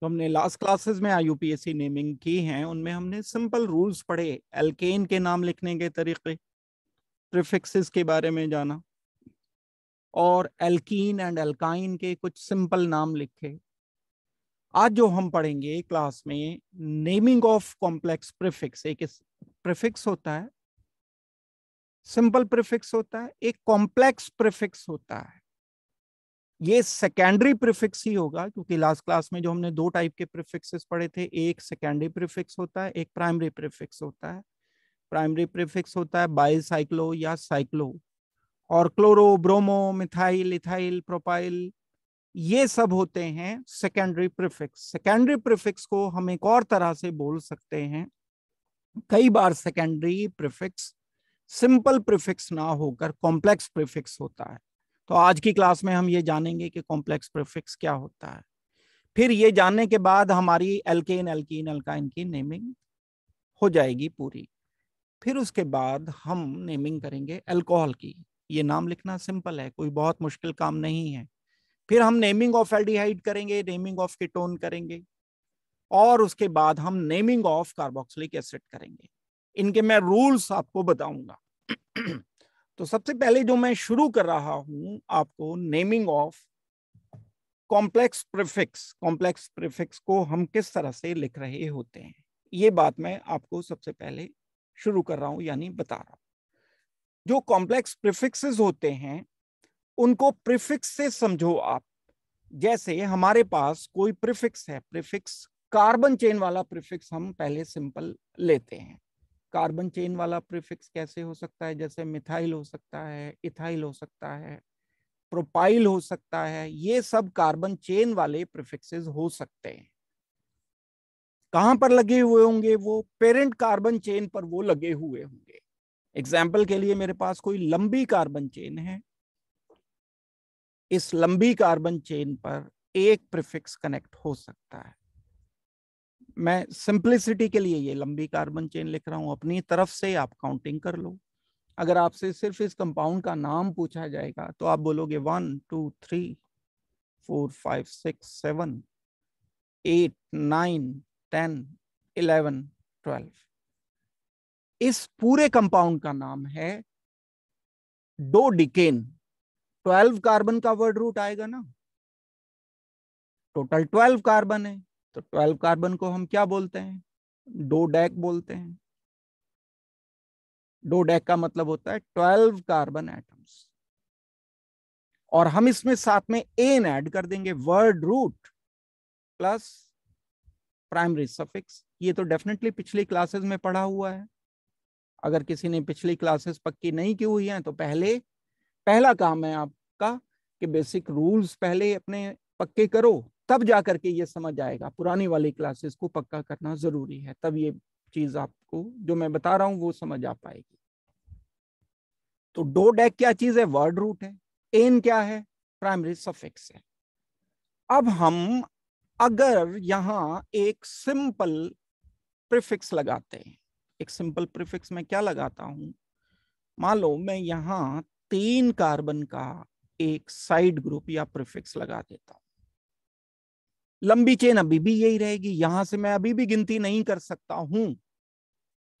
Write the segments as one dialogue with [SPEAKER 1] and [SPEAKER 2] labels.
[SPEAKER 1] तो हमने last classes में सी नेमिंग की हैं उनमें हमने सिंपल रूल्स पढ़े एल्केन के नाम लिखने के तरीके प्रिफिक्सेस के बारे में जाना और एल्कीन एंड एल्काइन के कुछ सिंपल नाम लिखे आज जो हम पढ़ेंगे क्लास में नेमिंग ऑफ कॉम्प्लेक्स प्रिफिक्स एक प्रिफिक्स होता है सिंपल प्रिफिक्स होता है एक कॉम्प्लेक्स प्रिफिक्स होता है ये सेकेंडरी प्रिफिक्स ही होगा क्योंकि लास्ट क्लास में जो हमने दो टाइप के प्रिफिक्सेस पढ़े थे एक सेकेंडरी प्रिफिक्स होता है एक प्राइमरी प्रिफिक्स होता है प्राइमरी प्रिफिक्स होता है बाइसाइक्लो या साइक्लो और chloro bromo methyl ethyl propyl ये सब होते हैं सेकेंडरी प्रिफिक्स सेकेंडरी प्रिफिक्स को हम एक और तरह से बोल सकते हैं कई बार सेकेंडरी प्रिफिक्स सिंपल प्रिफिक्स ना होकर कॉम्प्लेक्स प्रिफिक्स होता है तो आज की क्लास में हम ये जानेंगे कि कॉम्प्लेक्स प्रीफिक्स क्या होता है फिर ये जानने के बाद हमारी एल्केन एल्कीन एल्काइन की नेमिंग हो जाएगी पूरी फिर उसके बाद हम नेमिंग करेंगे अल्कोहल की ये नाम लिखना सिंपल है कोई बहुत मुश्किल काम नहीं है फिर हम नेमिंग ऑफ एल्डिहाइड करेंगे नेमिंग ऑफ कीटोन करेंगे और उसके बाद हम नेमिंग ऑफ कार्बोक्सिलिक एसिड करेंगे इनके मैं रूल्स आपको बताऊंगा तो सबसे पहले जो मैं शुरू कर रहा हूं आपको naming of complex prefix complex prefix को हम किस तरह से लिख रहे होते हैं ये बात मैं आपको सबसे पहले शुरू कर रहा हूं यानी बता रहा हूं जो कॉम्प्लेक्स प्रिफिक्सेस होते हैं उनको प्रिफिक्स से समझो आप जैसे हमारे पास कोई प्रिफिक्स है प्रिफिक्स कार्बन चेन वाला प्रिफिक्स हम पहले सिंपल लेते हैं कार्बन चेन वाला प्रीफिक्स कैसे हो सकता है जैसे मिथाइल हो सकता है इथाइल हो सकता है प्रोपाइल हो सकता है ये सब कार्बन चेन वाले प्रीफिक्सेस हो सकते हैं कहां पर लगे हुए होंगे वो पेरेंट कार्बन चेन पर वो लगे हुए होंगे एग्जाम्पल के लिए मेरे पास कोई लंबी कार्बन चेन है इस लंबी कार्बन चेन पर एक प्रीफिक्स कनेक्ट हो सकता है मैं सिंप्लिसिटी के लिए ये लंबी कार्बन चेन लिख रहा हूँ अपनी तरफ से आप काउंटिंग कर लो अगर आपसे सिर्फ इस कंपाउंड का नाम पूछा जाएगा तो आप बोलोगे one two three four five six seven eight nine ten eleven twelve इस पूरे कंपाउंड का नाम है डो डिकेन ट्वेल्व कार्बन का वर्ड रूट आएगा ना टोटल ट्वेल्व कार्बन है तो ट्वेल्व कार्बन को हम क्या बोलते हैं डोडेक बोलते हैं डोडेक का मतलब होता है ट्वेल्व कार्बन एटम्स और हम इसमें साथ में एन ऐड कर देंगे word root plus primary suffix ये तो डेफिनेटली पिछली क्लासेस में पढ़ा हुआ है अगर किसी ने पिछली क्लासेस पक्की नहीं की हुई हैं तो पहले पहला काम है आपका कि बेसिक रूल्स पहले अपने पक्के करो तब जा करके ये समझ आएगा पुराने वाली क्लासेस को पक्का करना जरूरी है तब ये चीज आपको जो मैं बता रहा हूँ वो समझ आ पाएगी तो डो डेक क्या चीज है वर्ड रूट है एन क्या है प्राइमरी सफिक्स है अब हम अगर यहाँ एक सिंपल प्रिफिक्स लगाते हैं एक सिंपल प्रिफिक्स में क्या लगाता हूं मान लो मैं यहाँ तीन कार्बन का एक साइड ग्रुप या प्रिफिक्स लगा देता हूं लंबी चेन अभी भी यही रहेगी यहां से मैं अभी भी गिनती नहीं कर सकता हूं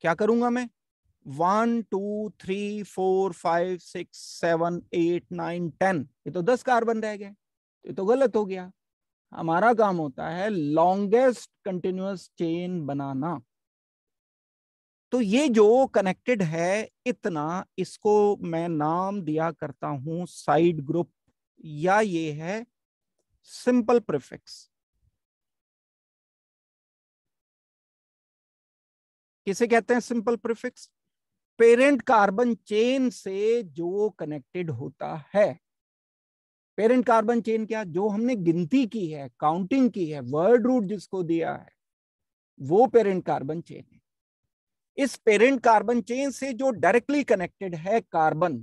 [SPEAKER 1] क्या करूंगा मैं one two three four five six seven eight nine ten ये तो दस कार्बन रह गए ये तो गलत हो गया हमारा काम होता है लॉन्गेस्ट कंटिन्यूस चेन बनाना तो ये जो कनेक्टेड है इतना इसको मैं नाम दिया करता हूं साइड ग्रुप या ये है सिंपल प्रिफिक्स किसे कहते हैं simple prefix parent carbon chain से जो कनेक्टेड होता है पेरेंट कार्बन चेन क्या जो हमने गिनती की है काउंटिंग की है वर्ड रूट जिसको दिया है वो पेरेंट कार्बन चेन है इस पेरेंट कार्बन चेन से जो डायरेक्टली कनेक्टेड है कार्बन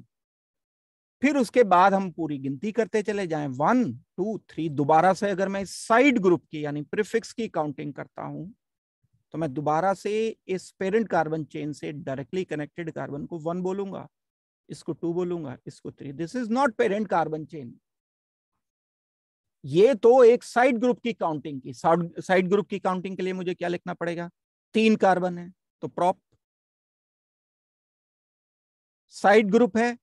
[SPEAKER 1] फिर उसके बाद हम पूरी गिनती करते चले जाएं वन टू थ्री दोबारा से अगर मैं साइड ग्रुप की यानी प्रिफिक्स की काउंटिंग करता हूं तो मैं दोबारा से इस पेरेंट कार्बन चेन से डायरेक्टली कनेक्टेड कार्बन को वन बोलूंगा इसको टू बोलूंगा इसको three this is not parent carbon chain ये तो एक साइड ग्रुप की काउंटिंग की साइड ग्रुप की काउंटिंग के लिए मुझे क्या लिखना पड़ेगा तीन कार्बन है तो प्रॉप साइड ग्रुप है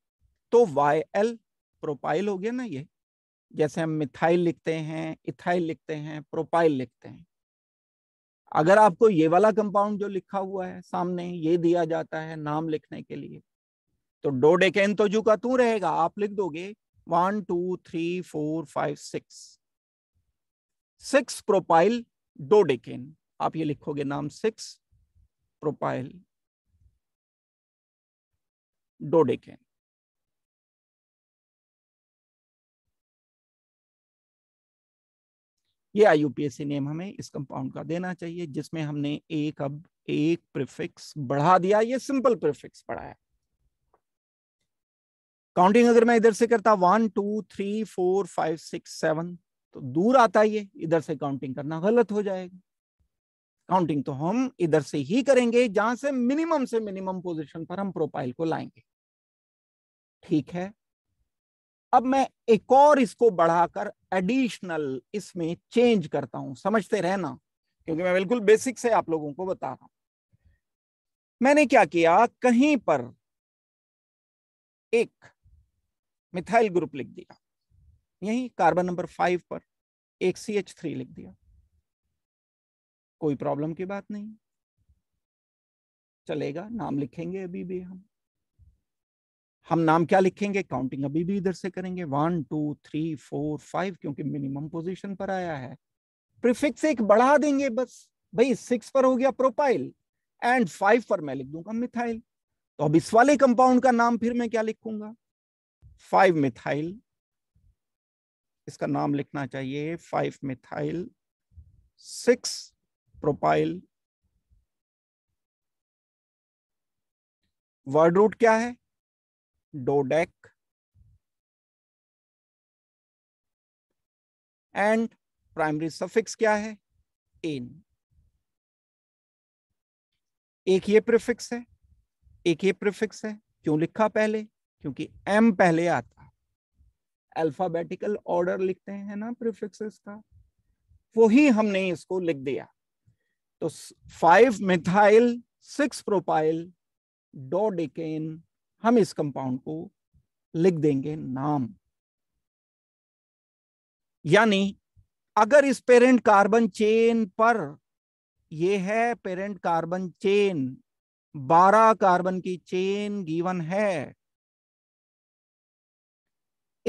[SPEAKER 1] तो वाई एल प्रोपाइल हो गया ना ये जैसे हम मिथाइल लिखते हैं इथाइल लिखते हैं प्रोपाइल लिखते हैं अगर आपको ये वाला कंपाउंड जो लिखा हुआ है सामने ये दिया जाता है नाम लिखने के लिए तो डोडे डेकेन तो जू का तू रहेगा आप लिख दोगे one two three four five six six propyl dodecane आप ये लिखोगे नाम सिक्स प्रोपाइल डोडेकेन ये आई नेम हमें इस कंपाउंड का देना चाहिए जिसमें हमने एक अब एक प्रिफिक्स बढ़ा दिया ये सिंपल प्रिफिक्स बढ़ाया काउंटिंग अगर मैं इधर से करता one two three four five six seven तो दूर आता ये इधर से काउंटिंग करना गलत हो जाएगा काउंटिंग तो हम इधर से ही करेंगे जहां से मिनिमम से मिनिमम पोजिशन पर हम प्रोफाइल को लाएंगे ठीक है अब मैं एक और इसको बढ़ाकर एडिशनल इसमें चेंज करता हूं समझते रहना क्योंकि मैं बिल्कुल बेसिक से आप लोगों को बता रहा हूं मैंने क्या किया कहीं पर एक मिथाइल ग्रुप लिख दिया यही कार्बन नंबर फाइव पर एक सी एच थ्री लिख दिया कोई प्रॉब्लम की बात नहीं चलेगा नाम लिखेंगे अभी भी हम हम नाम क्या लिखेंगे काउंटिंग अभी भी इधर से करेंगे one two three four five क्योंकि मिनिमम पोजीशन पर आया है प्रिफिक्स एक बढ़ा देंगे बस भाई सिक्स पर हो गया प्रोपाइल एंड फाइव पर मैं लिख दूंगा मिथाइल तो अब इस वाले कंपाउंड का नाम फिर मैं क्या लिखूंगा फाइव मिथाइल इसका नाम लिखना चाहिए five methyl six propyl word root क्या है dodec एंड प्राइमरी सफिक्स क्या है एन एक ये प्रिफिक्स है एक ये प्रिफिक्स है क्यों लिखा पहले क्योंकि एम पहले आता अल्फाबेटिकल ऑर्डर लिखते हैं ना प्रिफिक्सेस का वो ही हमने इसको लिख दिया तो five methyl six propyl dodecane हम इस कंपाउंड को लिख देंगे नाम यानी अगर इस पेरेंट कार्बन चेन पर ये है पेरेंट कार्बन चेन बारह कार्बन की चेन गिवन है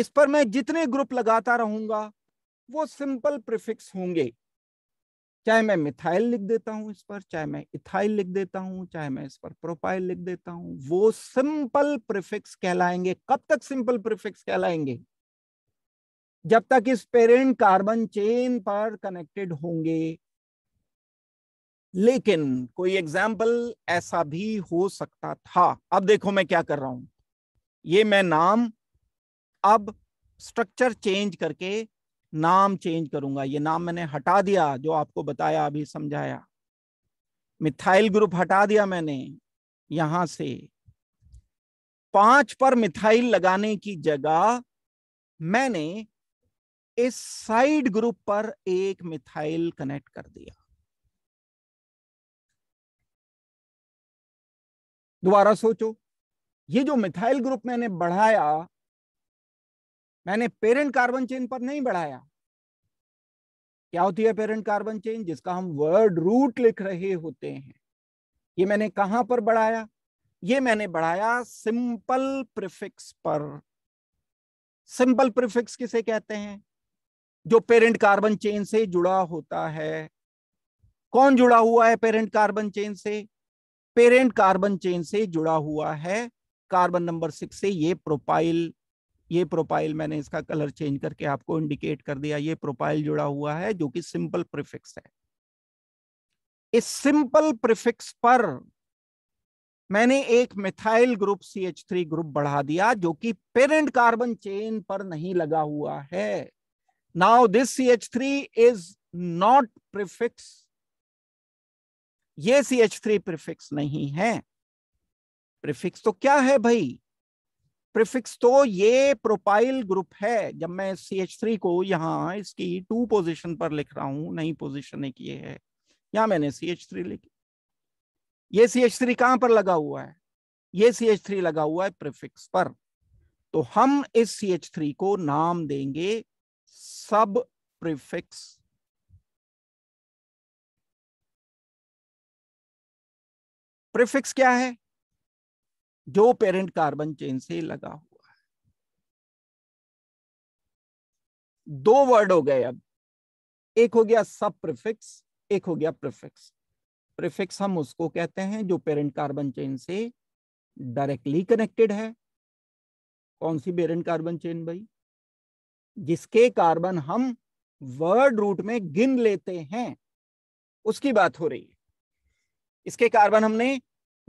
[SPEAKER 1] इस पर मैं जितने ग्रुप लगाता रहूंगा वो सिंपल प्रिफिक्स होंगे चाहे मैं मिथाइल लिख देता हूं इस पर चाहे मैं इथाइल लिख देता हूं चाहे मैं इस पर प्रोपाइल लिख देता हूं वो सिंपल प्रिफिक्स कहलाएंगे कब तक सिंपल प्रिफिक्स कहलाएंगे जब तक इस पेरेंट कार्बन चेन पर कनेक्टेड होंगे लेकिन कोई एग्जाम्पल ऐसा भी हो सकता था अब देखो मैं क्या कर रहा हूं ये मैं नाम अब स्ट्रक्चर चेंज करके नाम चेंज करूंगा ये नाम मैंने हटा दिया जो आपको बताया अभी समझाया मिथाइल ग्रुप हटा दिया मैंने यहां से पांच पर मिथाइल लगाने की जगह मैंने इस साइड ग्रुप पर एक मिथाइल कनेक्ट कर दिया दोबारा सोचो ये जो मिथाइल ग्रुप मैंने बढ़ाया मैंने पेरेंट कार्बन चेन पर नहीं बढ़ाया क्या होती है पेरेंट कार्बन चेन जिसका हम वर्ड रूट लिख रहे होते हैं ये मैंने कहां पर बढ़ाया ये मैंने बढ़ाया सिंपल प्रिफिक्स पर सिंपल प्रिफिक्स किसे कहते हैं जो पेरेंट कार्बन चेन से जुड़ा होता है कौन जुड़ा हुआ है पेरेंट कार्बन चेन से पेरेंट कार्बन चेन से जुड़ा हुआ है कार्बन नंबर सिक्स से ये प्रोपाइल ये प्रोफाइल मैंने इसका कलर चेंज करके आपको इंडिकेट कर दिया ये प्रोफाइल जुड़ा हुआ है जो कि सिंपल प्रिफिक्स है इस सिंपल प्रिफिक्स पर मैंने एक methyl group C H three group बढ़ा दिया जो कि पेरेंट कार्बन चेन पर नहीं लगा हुआ है now this C H three is not prefix ये सी एच थ्री प्रिफिक्स नहीं है प्रिफिक्स तो क्या है भाई प्रिफिक्स तो ये प्रोपाइल ग्रुप है जब मैं सी एच थ्री को यहाँ इसकी टू पोजिशन पर लिख रहा हूं नई पोजिशन एक ये है यहां मैंने सी एच थ्री लिखी ये सी एच थ्री कहां पर लगा हुआ है ये सी एच थ्री लगा हुआ है प्रिफिक्स पर तो हम इस सी एच थ्री को नाम देंगे सब प्रिफिक्स प्रिफिक्स क्या है जो पेरेंट कार्बन चेन से लगा हुआ है दो वर्ड हो गए अब एक हो गया सब प्रिफिक्स एक हो गया प्रिफिक्स प्रिफिक्स हम उसको कहते हैं जो पेरेंट कार्बन चेन से डायरेक्टली कनेक्टेड है कौन सी पेरेंट कार्बन चेन भाई जिसके कार्बन हम वर्ड रूट में गिन लेते हैं उसकी बात हो रही है इसके कार्बन हमने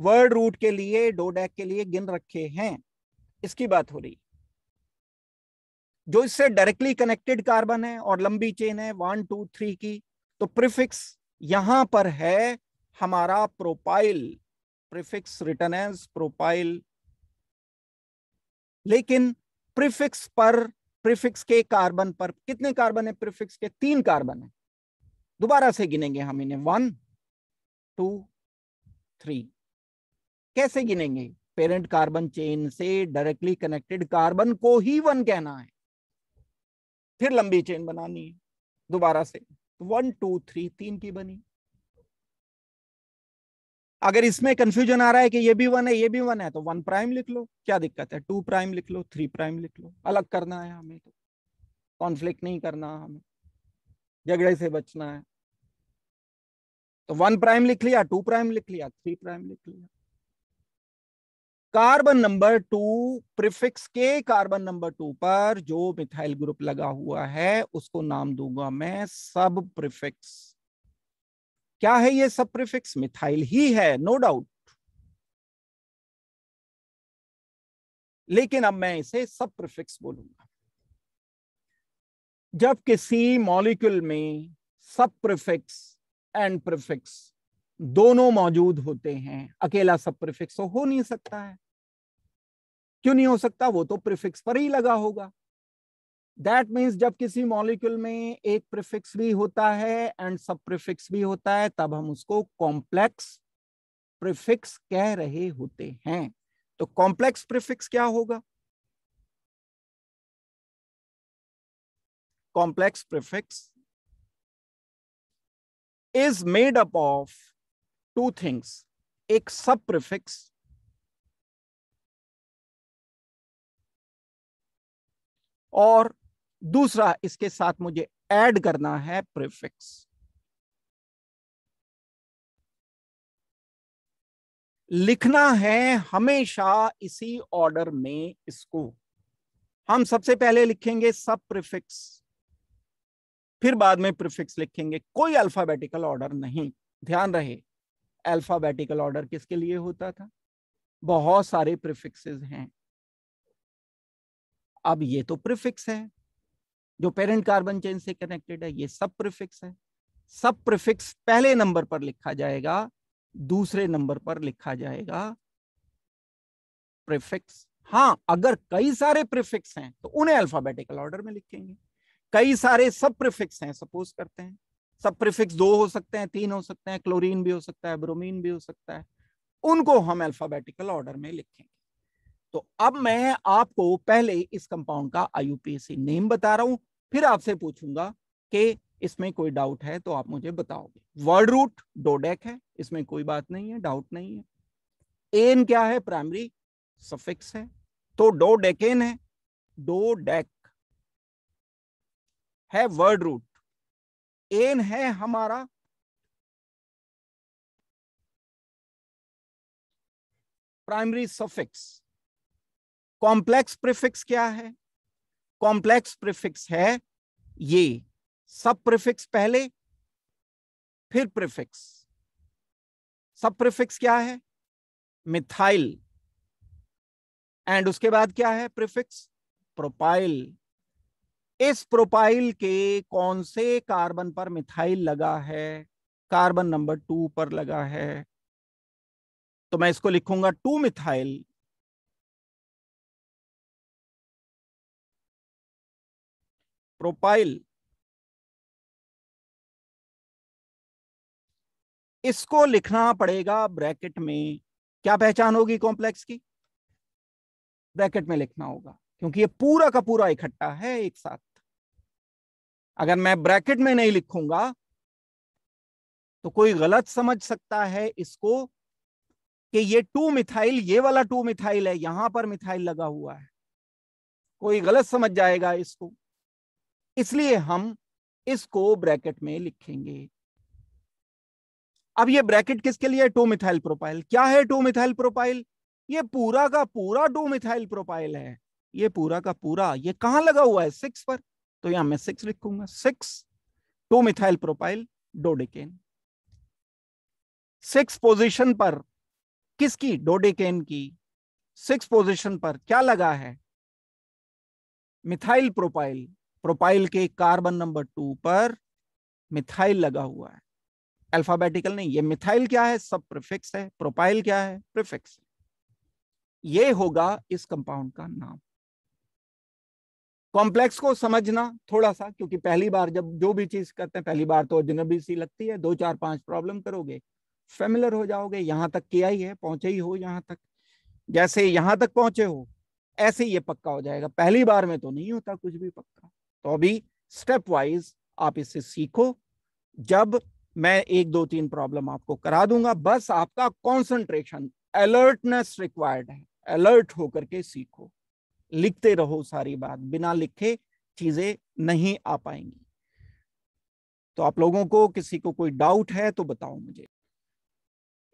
[SPEAKER 1] वर्ड रूट के लिए डोडेक के लिए गिन रखे हैं इसकी बात हो रही जो इससे डायरेक्टली कनेक्टेड कार्बन है और लंबी चेन है वन टू थ्री की तो प्रिफिक्स यहां पर है हमारा propyl prefix written as propyl लेकिन प्रिफिक्स पर प्रिफिक्स के कार्बन पर कितने कार्बन है प्रिफिक्स के तीन कार्बन है दोबारा से गिनेंगे हम इन्हें वन टू थ्री कैसे गिनेंगे पेरेंट कार्बन चेन से डायरेक्टली कनेक्टेड कार्बन को ही वन कहना है फिर लंबी चेन बनानी है दोबारा से वन टू थ्री तीन की बनी अगर इसमें कंफ्यूजन आ रहा है कि ये भी वन है ये भी वन है तो वन प्राइम लिख लो क्या दिक्कत है टू प्राइम लिख लो थ्री प्राइम लिख लो अलग करना है हमें तो कॉन्फ्लिक्ट नहीं करना हमें झगड़े से बचना है तो वन प्राइम लिख लिया टू प्राइम लिख लिया थ्री प्राइम लिख लिया कार्बन नंबर टू प्रिफिक्स के कार्बन नंबर टू पर जो मिथाइल ग्रुप लगा हुआ है उसको नाम दूंगा मैं सब प्रिफिक्स क्या है ये सब प्रिफिक्स मिथाइल ही है नो no डाउट लेकिन अब मैं इसे सब प्रिफिक्स बोलूंगा जब किसी मॉलिक्यूल में सब प्रिफिक्स एंड प्रिफिक्स दोनों मौजूद होते हैं अकेला सब प्रिफिक्स तो हो नहीं सकता है क्यों नहीं हो सकता वो तो प्रिफिक्स पर ही लगा होगा दैट मीन्स जब किसी मॉलिक्यूल में एक प्रिफिक्स भी होता है एंड सब प्रिफिक्स भी होता है तब हम उसको कॉम्प्लेक्स प्रिफिक्स कह रहे होते हैं तो कॉम्प्लेक्स प्रिफिक्स क्या होगा complex prefix is made up of two things एक सब प्रिफिक्स और दूसरा इसके साथ मुझे ऐड करना है प्रीफिक्स लिखना है हमेशा इसी ऑर्डर में इसको हम सबसे पहले लिखेंगे सब प्रीफिक्स फिर बाद में प्रीफिक्स लिखेंगे कोई अल्फाबेटिकल ऑर्डर नहीं ध्यान रहे अल्फाबेटिकल ऑर्डर किसके लिए होता था बहुत सारे प्रीफिक्सेस हैं अब ये तो प्रिफिक्स है जो पेरेंट कार्बन चेन से कनेक्टेड है ये सब प्रिफिक्स है सब प्रिफिक्स पहले नंबर पर लिखा जाएगा दूसरे नंबर पर लिखा जाएगा प्रिफिक्स हाँ अगर कई सारे प्रिफिक्स हैं तो उन्हें अल्फाबेटिकल ऑर्डर में लिखेंगे कई सारे सब प्रिफिक्स हैं सपोज करते हैं सब प्रिफिक्स दो हो सकते हैं तीन हो सकते हैं क्लोरीन भी हो सकता है ब्रोमीन भी हो सकता है उनको हम अल्फाबेटिकल ऑर्डर में लिखेंगे तो अब मैं आपको पहले इस कंपाउंड का आई नेम बता रहा हूं फिर आपसे पूछूंगा कि इसमें कोई डाउट है तो आप मुझे बताओगे वर्ड रूट डोडेक है इसमें कोई बात नहीं है डाउट नहीं है एन क्या है प्राइमरी सफिक्स है तो डोडेकेन है डो डेक है वर्ड रूट एन है हमारा प्राइमरी सफिक्स कॉम्प्लेक्स प्रिफिक्स क्या है कॉम्प्लेक्स प्रिफिक्स है ये सब प्रिफिक्स पहले फिर प्रिफिक्स सब प्रिफिक्स क्या है मिथाइल एंड उसके बाद क्या है प्रिफिक्स प्रोपाइल इस प्रोपाइल के कौन से कार्बन पर मिथाइल लगा है कार्बन नंबर टू पर लगा है तो मैं इसको लिखूंगा टू मिथाइल प्रोपाइल इसको लिखना पड़ेगा ब्रैकेट में क्या पहचान होगी कॉम्प्लेक्स की ब्रैकेट में लिखना होगा क्योंकि ये पूरा का पूरा इकट्ठा है एक साथ अगर मैं ब्रैकेट में नहीं लिखूंगा तो कोई गलत समझ सकता है इसको कि ये टू मिथाइल ये वाला टू मिथाइल है यहां पर मिथाइल लगा हुआ है कोई गलत समझ जाएगा इसको इसलिए हम इसको ब्रैकेट में लिखेंगे अब ये ब्रैकेट किसके लिए टू मिथाइल प्रोपाइल क्या है टू मिथाइल प्रोपाइल ये पूरा का पूरा टू मिथाइल प्रोपाइल है ये पूरा का पूरा ये कहां लगा हुआ है सिक्स पर तो यहां मैं सिक्स लिखूंगा six two methyl propyl dodecane six position पर किसकी डोडेकेन की सिक्स पोजीशन पर क्या लगा है मिथाइल प्रोपाइल प्रोपाइल के कार्बन नंबर टू पर मिथाइल लगा हुआ है अल्फाबेटिकल नहीं ये मिथाइल क्या है सब प्रिफिक्स है प्रोपाइल क्या है प्रिफिक्स ये होगा इस कंपाउंड का नाम कॉम्प्लेक्स को समझना थोड़ा सा क्योंकि पहली बार जब जो भी चीज करते हैं पहली बार तो अजनबी सी लगती है दो चार पांच प्रॉब्लम करोगे फेमिलर हो जाओगे यहां तक किया ही है पहुंचे ही हो यहां तक जैसे यहां तक पहुंचे हो ऐसे ही ये पक्का हो जाएगा पहली बार में तो नहीं होता कुछ भी पक्का तो अभी स्टेप वाइज आप इसे सीखो जब मैं एक दो तीन प्रॉब्लम आपको करा दूंगा बस आपका कॉन्सेंट्रेशन अलर्टनेस रिक्वायर्ड है अलर्ट होकर के सीखो लिखते रहो सारी बात बिना लिखे चीजें नहीं आ पाएंगी तो आप लोगों को किसी को कोई डाउट है तो बताओ मुझे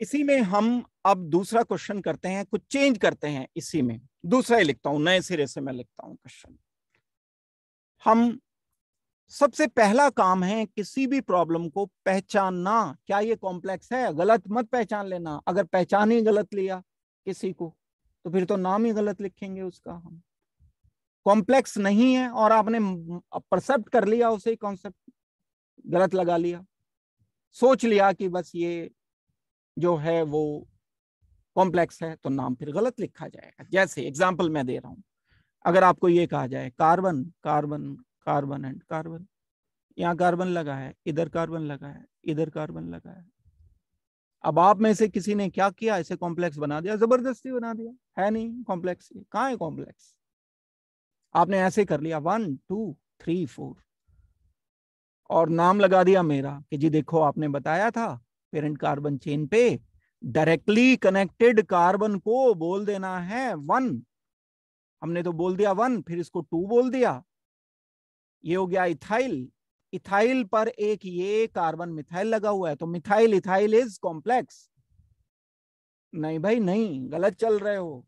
[SPEAKER 1] इसी में हम अब दूसरा क्वेश्चन करते हैं कुछ चेंज करते हैं इसी में दूसरा ही लिखता हूं नए सिरे से मैं लिखता हूं क्वेश्चन हम सबसे पहला काम है किसी भी प्रॉब्लम को पहचानना क्या ये कॉम्प्लेक्स है गलत मत पहचान लेना अगर पहचान ही गलत लिया किसी को तो फिर तो नाम ही गलत लिखेंगे उसका हम कॉम्प्लेक्स नहीं है और आपने परसेप्ट कर लिया उसे कॉन्सेप्ट गलत लगा लिया सोच लिया कि बस ये जो है वो कॉम्प्लेक्स है तो नाम फिर गलत लिखा जाएगा जैसे एग्जाम्पल मैं दे रहा हूं अगर आपको ये कहा जाए carbon carbon carbon and carbon यहाँ कार्बन लगा है इधर कार्बन लगा है इधर कार्बन लगा है अब आप में से किसी ने क्या किया इसे कॉम्प्लेक्स बना दिया जबरदस्ती बना दिया है नहीं कॉम्प्लेक्स कहाँ है कॉम्प्लेक्स आपने ऐसे कर लिया वन टू थ्री फोर और नाम लगा दिया मेरा कि जी देखो आपने बताया था पेरेंट कार्बन चेन पे डायरेक्टली कनेक्टेड कार्बन को बोल देना है वन हमने तो बोल दिया वन फिर इसको टू बोल दिया ये हो गया इथाइल इथाइल पर एक ये कार्बन मिथाइल लगा हुआ है तो मिथाइल इथाइल इज कॉम्प्लेक्स नहीं भाई नहीं गलत चल रहे हो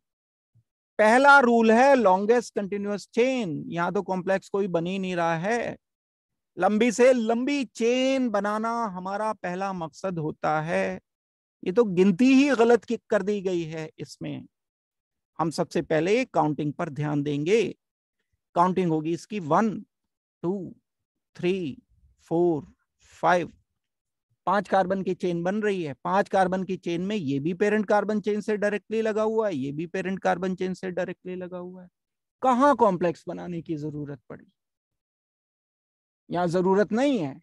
[SPEAKER 1] पहला रूल है लॉन्गेस्ट कंटिन्यूस चेन यहां तो कॉम्प्लेक्स कोई बनी नहीं रहा है लंबी से लंबी चेन बनाना हमारा पहला मकसद होता है ये तो गिनती ही गलत की कर दी गई है इसमें हम सबसे पहले काउंटिंग पर ध्यान देंगे काउंटिंग होगी इसकी one two three four five पांच कार्बन की चेन बन रही है पांच कार्बन की चेन में ये भी पेरेंट कार्बन चेन से डायरेक्टली लगा हुआ है ये भी पेरेंट कार्बन चेन से डायरेक्टली लगा हुआ है कहा कॉम्प्लेक्स बनाने की जरूरत पड़ी यहां जरूरत नहीं है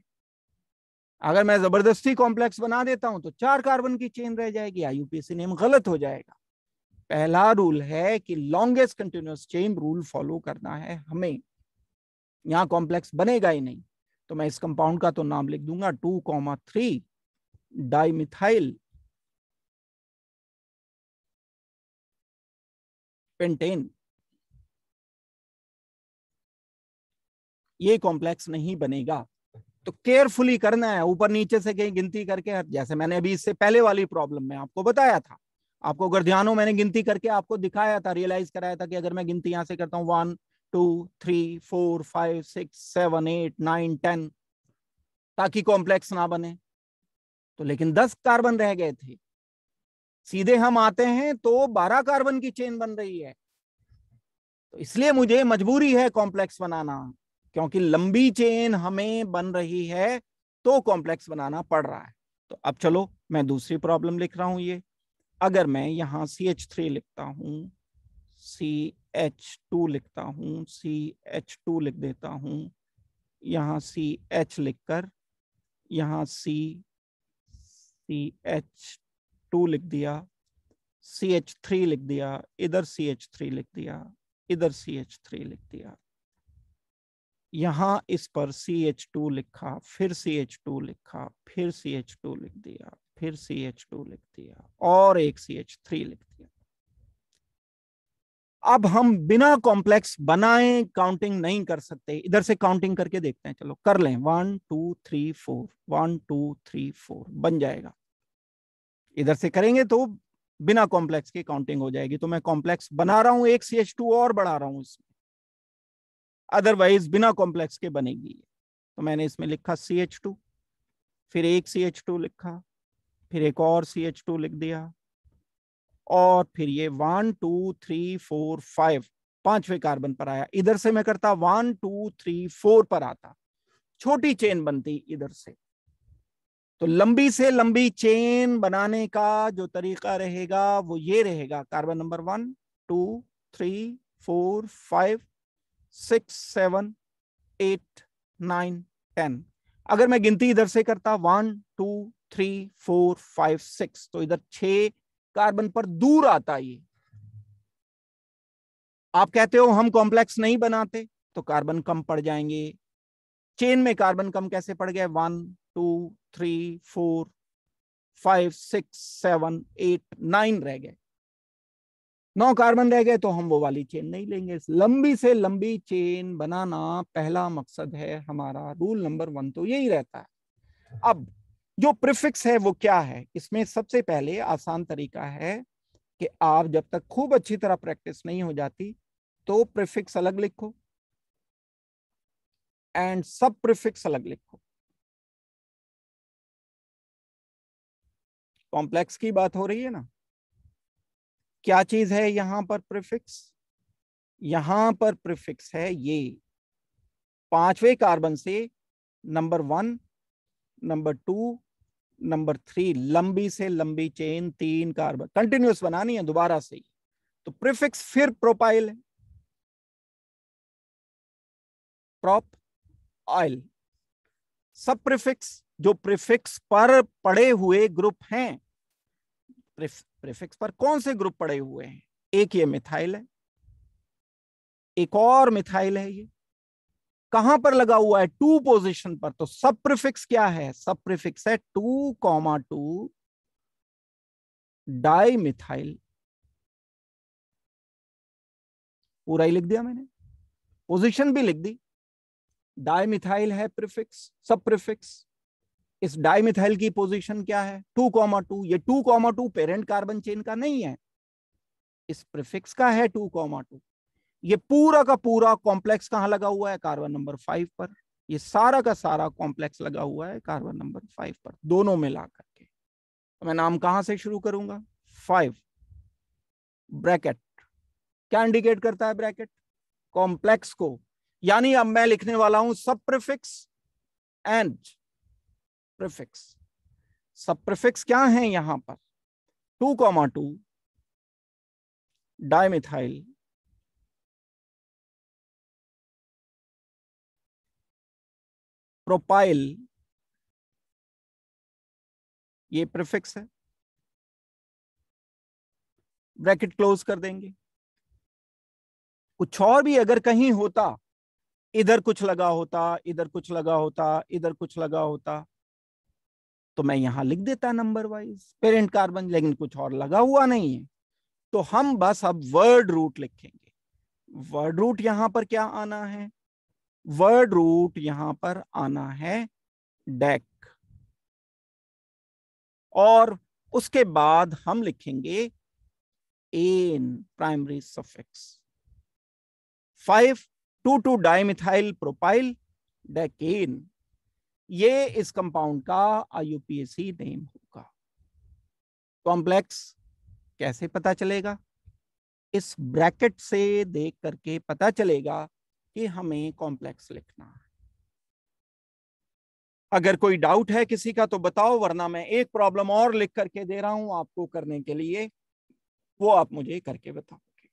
[SPEAKER 1] अगर मैं जबरदस्ती कॉम्प्लेक्स बना देता हूं तो चार कार्बन की चेन रह जाएगी यूपीएससी नेम गलत हो जाएगा पहला रूल है कि longest continuous chain rule follow करना है हमें यहां कॉम्प्लेक्स बनेगा ही नहीं तो मैं इस कंपाउंड का तो नाम लिख दूंगा two comma three dimethyl pentane ये कॉम्प्लेक्स नहीं बनेगा तो केयरफुली करना है ऊपर नीचे से कहीं गिनती करके जैसे मैंने अभी इससे पहले वाली प्रॉब्लम में आपको बताया था आपको अगर ध्यान हो मैंने गिनती करके आपको दिखाया था रियलाइज कराया था कि अगर मैं गिनती यहां से करता हूँ one two three four five six seven eight nine ten ताकि कॉम्प्लेक्स ना बने तो लेकिन दस कार्बन रह गए थे सीधे हम आते हैं तो बारह कार्बन की चेन बन रही है तो इसलिए मुझे मजबूरी है कॉम्प्लेक्स बनाना क्योंकि लंबी चेन हमें बन रही है तो कॉम्प्लेक्स बनाना पड़ रहा है तो अब चलो मैं दूसरी प्रॉब्लम लिख रहा हूं ये अगर मैं यहाँ सी एच थ्री लिखता हूँ सी एच टू लिखता हूँ सी एच टू लिख देता हूँ यहाँ सी एच लिख कर यहाँ सी सी एच टू लिख दिया सी एच थ्री लिख दिया इधर सी एच थ्री लिख दिया इधर सी एच थ्री लिख दिया यहाँ इस पर सी एच टू लिखा फिर सी एच टू लिखा फिर सी एच टू लिख दिया फिर सी एच टू लिख दिया और एक सी एच थ्री लिख दिया अब हम बिना कॉम्प्लेक्स बनाए काउंटिंग नहीं कर सकते इधर से काउंटिंग करके देखते हैं चलो कर लें one two three four one two three four बन जाएगा इधर से करेंगे तो बिना कॉम्प्लेक्स के काउंटिंग हो जाएगी तो मैं कॉम्प्लेक्स बना रहा हूं एक सी एच टू और बढ़ा रहा हूं इसमें अदरवाइज बिना कॉम्प्लेक्स के बनेगी तो मैंने इसमें लिखा सी एच टू फिर एक सी एच टू लिखा फिर एक और सी एच टू लिख दिया और फिर ये one two three four five पांचवे कार्बन पर आया इधर से मैं करता वन टू थ्री फोर पर आता छोटी चेन बनती इधर से तो लंबी से लंबी चेन बनाने का जो तरीका रहेगा वो ये रहेगा carbon number one two three four five six seven eight nine ten अगर मैं गिनती इधर से करता one two three four five six तो इधर छ कार्बन पर दूर आता ये आप कहते हो हम कॉम्प्लेक्स नहीं बनाते तो कार्बन कम पड़ जाएंगे चेन में कार्बन कम कैसे पड़ गया one two three four five six seven eight nine रह गए नौ कार्बन रह गए तो हम वो वाली चेन नहीं लेंगे लंबी से लंबी चेन बनाना पहला मकसद है हमारा रूल नंबर वन तो यही रहता है अब जो प्रिफिक्स है वो क्या है इसमें सबसे पहले आसान तरीका है कि आप जब तक खूब अच्छी तरह प्रैक्टिस नहीं हो जाती तो प्रिफिक्स अलग लिखो एंड सब प्रिफिक्स अलग लिखो कॉम्प्लेक्स की बात हो रही है ना क्या चीज है यहां पर प्रिफिक्स यहां पर प्रिफिक्स है ये पांचवे कार्बन से number one number two number three लंबी से लंबी चेन तीन कार्बन कंटिन्यूस बनानी है दोबारा से तो प्रिफिक्स फिर प्रोपाइल है प्रॉप ऑयल सब प्रिफिक्स जो प्रिफिक्स पर पड़े हुए ग्रुप हैं प्रिफिक्स पर कौन से ग्रुप पड़े हुए हैं एक ये मिथाइल है एक और मिथाइल है ये कहां पर लगा हुआ है टू पोजीशन पर तो सब प्रिफिक्स क्या है सब प्रिफिक्स है two comma two dimethyl पूरा ही लिख दिया मैंने पोजीशन भी लिख दी डाई मिथाइल है प्रिफिक्स सब प्रिफिक्स इस डाई मिथाइल की पोजीशन क्या है टू कॉमा टू ये two comma two parent carbon chain का नहीं है इस प्रिफिक्स का है टू कॉमा टू ये पूरा का पूरा कॉम्प्लेक्स कहाँ लगा हुआ है कार्बन नंबर फाइव पर ये सारा का सारा कॉम्प्लेक्स लगा हुआ है कार्बन नंबर फाइव पर दोनों में ला करके तो मैं नाम कहाँ से शुरू करूंगा फाइव ब्रैकेट क्या इंडिकेट करता है ब्रैकेट कॉम्प्लेक्स को यानी अब मैं लिखने वाला हूं sub prefix and prefix sub prefix क्या है यहां पर two comma two dimethyl propyl ये प्रिफिक्स है ब्रैकेट क्लोज कर देंगे कुछ और भी अगर कहीं होता इधर कुछ लगा होता इधर कुछ लगा होता इधर कुछ लगा होता तो मैं यहां लिख देता नंबर वाइज पेरेंट कार्बन लेकिन कुछ और लगा हुआ नहीं है तो हम बस अब वर्ड रूट लिखेंगे वर्ड रूट यहां पर क्या आना है वर्ड रूट यहां पर आना है डेक और उसके बाद हम लिखेंगे ane primary suffix five two two dimethyl propyl decane ये इस कंपाउंड का आईयूपीएसी नेम होगा कॉम्प्लेक्स कैसे पता चलेगा इस ब्रैकेट से देख करके पता चलेगा कि हमें कॉम्प्लेक्स लिखना है अगर कोई डाउट है किसी का तो बताओ वरना मैं एक प्रॉब्लम और लिख करके दे रहा हूं आपको करने के लिए वो आप मुझे करके बताओगे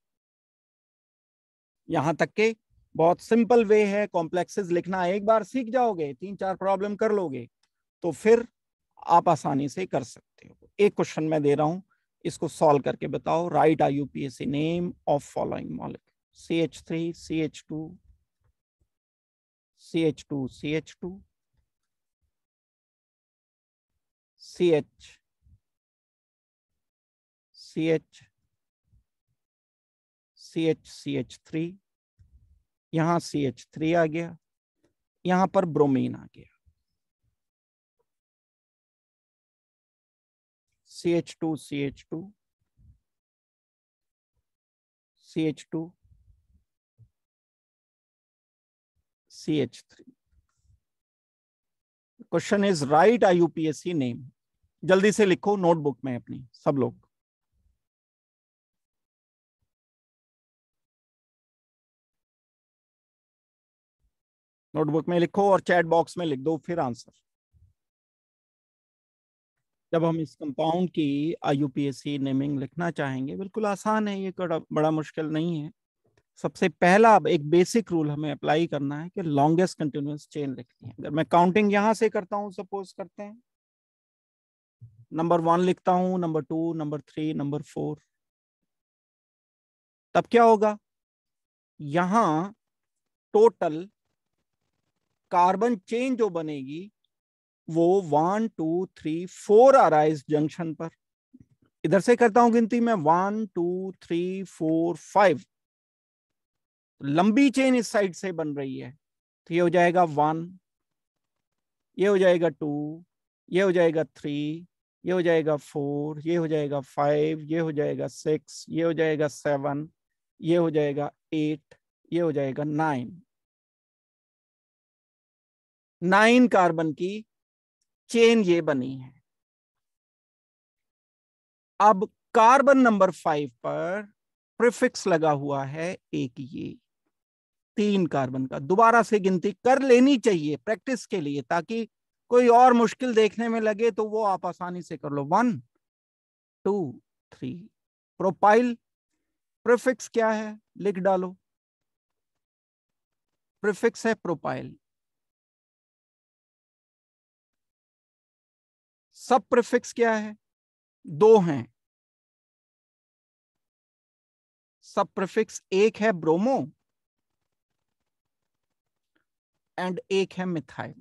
[SPEAKER 1] यहां तक के बहुत सिंपल वे है कॉम्प्लेक्सेस लिखना एक बार सीख जाओगे तीन चार प्रॉब्लम कर लोगे तो फिर आप आसानी से कर सकते हो एक क्वेश्चन मैं दे रहा हूं इसको सॉल्व करके बताओ write IUPAC name of following molecule C H three C H two CH2, CH2, CH, CH, CH, CH3, यहाँ CH3 आ गया यहाँ पर ब्रोमीन आ गया CH2, CH2, CH2, CH3. Question is write IUPAC name जल्दी से लिखो नोटबुक में अपनी सब लोग नोटबुक में लिखो और चैट बॉक्स में लिख दो फिर आंसर जब हम इस कंपाउंड की यूपीएससी नेमिंग लिखना चाहेंगे बिल्कुल आसान है ये बड़ा मुश्किल नहीं है सबसे पहला एक बेसिक रूल हमें अप्लाई करना है कि लॉन्गेस्ट कंटिन्यूस चेन लिखनी है अगर मैं काउंटिंग यहां से करता हूं सपोज करते हैं नंबर वन लिखता हूं number two number three number four तब क्या होगा यहां टोटल कार्बन चेन जो बनेगी वो वन टू थ्री फोर आ रहा है इस जंक्शन पर इधर से करता हूं गिनती में one two three four five लंबी चेन इस साइड से बन रही है तो ये हो जाएगा वन ये हो जाएगा टू ये हो जाएगा थ्री ये हो जाएगा फोर ये हो जाएगा फाइव ये हो जाएगा सिक्स ये हो जाएगा सेवन ये हो जाएगा एट ये हो जाएगा नाइन नाइन कार्बन की चेन ये बनी है अब कार्बन नंबर फाइव पर प्रिफिक्स लगा हुआ है एक ये तीन कार्बन का दोबारा से गिनती कर लेनी चाहिए प्रैक्टिस के लिए ताकि कोई और मुश्किल देखने में लगे तो वो आप आसानी से कर लो one two three propyl prefix क्या है लिख डालो प्रिफिक्स है प्रोपाइल सब प्रिफिक्स क्या है दो हैं सब प्रिफिक्स एक है ब्रोमो एंड एक है मिथाइल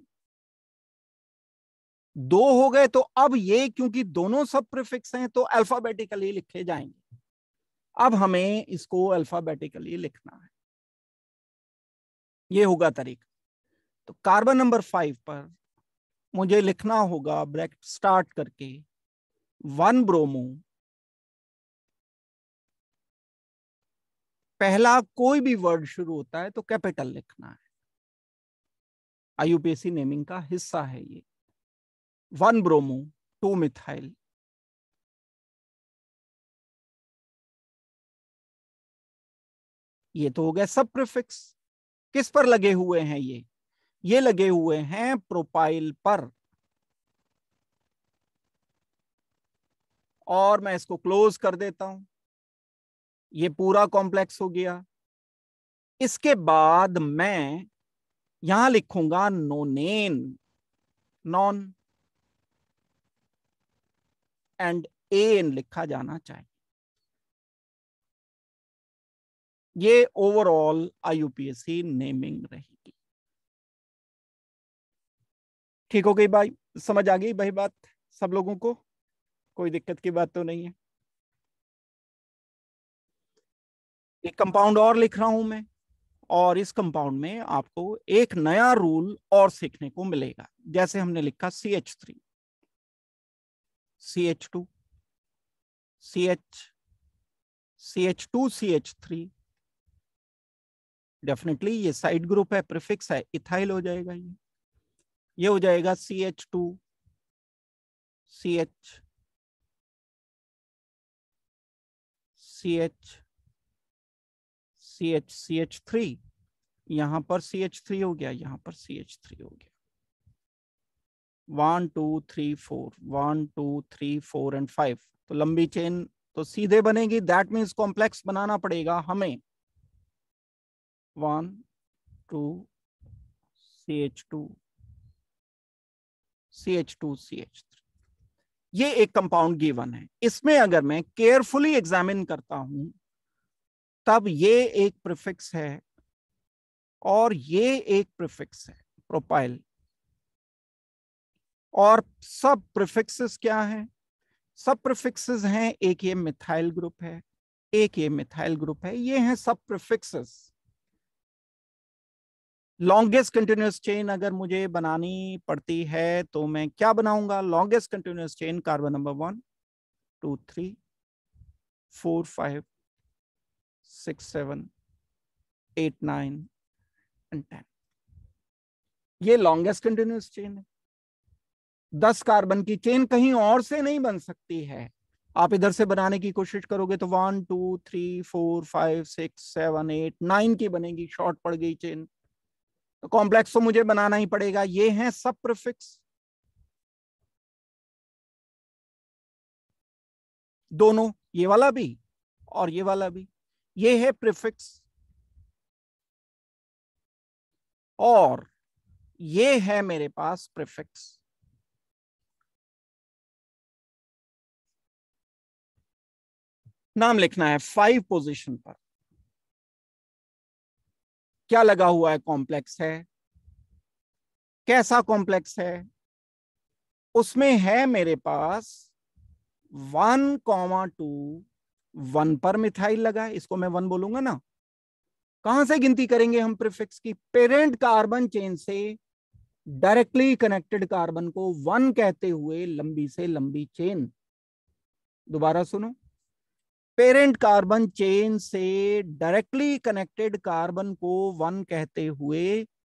[SPEAKER 1] दो हो गए तो अब ये क्योंकि दोनों सब प्रिफिक्स हैं तो अल्फाबेटिकली लिखे जाएंगे अब हमें इसको अल्फाबेटिकली लिखना है ये होगा तरीका तो कार्बन नंबर फाइव पर मुझे लिखना होगा ब्रैकेट स्टार्ट करके वन ब्रोमो पहला कोई भी वर्ड शुरू होता है तो कैपिटल लिखना है आईयूपीएसी नेमिंग का हिस्सा है ये वन ब्रोमो टू मिथाइल ये तो हो गया सब प्रिफिक्स किस पर लगे हुए हैं ये ये लगे हुए हैं प्रोपाइल पर और मैं इसको क्लोज कर देता हूं ये पूरा कॉम्प्लेक्स हो गया इसके बाद मैं यहां लिखूंगा नोनेन नॉन एंड एन लिखा जाना चाहिए ये ओवरऑल आईयूपीएससी नेमिंग रहेगी ठीक हो गई भाई समझ आ गई भाई बात सब लोगों को कोई दिक्कत की बात तो नहीं है एक कंपाउंड और लिख रहा हूं मैं और इस कंपाउंड में आपको एक नया रूल और सीखने को मिलेगा जैसे हमने लिखा C H three C H two C H C H two C H three definitely ये साइड ग्रुप है प्रिफिक्स है इथाइल हो जाएगा ये ये हो जाएगा C H two C H C H C H C H three यहां पर सी एच थ्री हो गया यहां पर सी एच थ्री हो गया one two three four one two three four and five तो लंबी चेन तो सीधे बनेगी दैट मीन्स कॉम्प्लेक्स बनाना पड़ेगा हमें one two C H two C H two C H three ये एक कंपाउंड गिवन है इसमें अगर मैं केयरफुली एग्जामिन करता हूं तब ये एक प्रिफिक्स है और ये एक प्रिफिक्स है प्रोपाइल और सब प्रिफिक्सेस क्या हैं सब प्रिफिक्सेस हैं एक ये मिथाइल ग्रुप है एक ये मिथाइल ग्रुप है ये हैं सब प्रिफिक्सेस लॉन्गेस्ट कंटिन्यूस चेन अगर मुझे बनानी पड़ती है तो मैं क्या बनाऊंगा longest continuous chain carbon number one two three four five six, seven, eight, nine, and ten ये लॉन्गेस्ट कंटिन्यूस चेन है दस कार्बन की चेन कहीं और से नहीं बन सकती है आप इधर से बनाने की कोशिश करोगे तो one two three four five six seven eight nine की बनेगी शॉर्ट पड़ गई चेन तो कॉम्प्लेक्स तो मुझे बनाना ही पड़ेगा ये है सब प्रिफिक्स दोनों ये वाला भी और ये वाला भी ये है प्रिफिक्स और ये है मेरे पास प्रिफिक्स नाम लिखना है फाइव पोजीशन पर क्या लगा हुआ है कॉम्प्लेक्स है कैसा कॉम्प्लेक्स है उसमें है मेरे पास वन कॉमा टू वन पर मिथाइल लगा इसको मैं वन बोलूंगा ना कहां से गिनती करेंगे हम प्रिफिक्स की पेरेंट कार्बन चेन से डायरेक्टली कनेक्टेड कार्बन को वन कहते हुए लंबी से लंबी चेन दोबारा सुनो पेरेंट कार्बन चेन से डायरेक्टली कनेक्टेड कार्बन को वन कहते हुए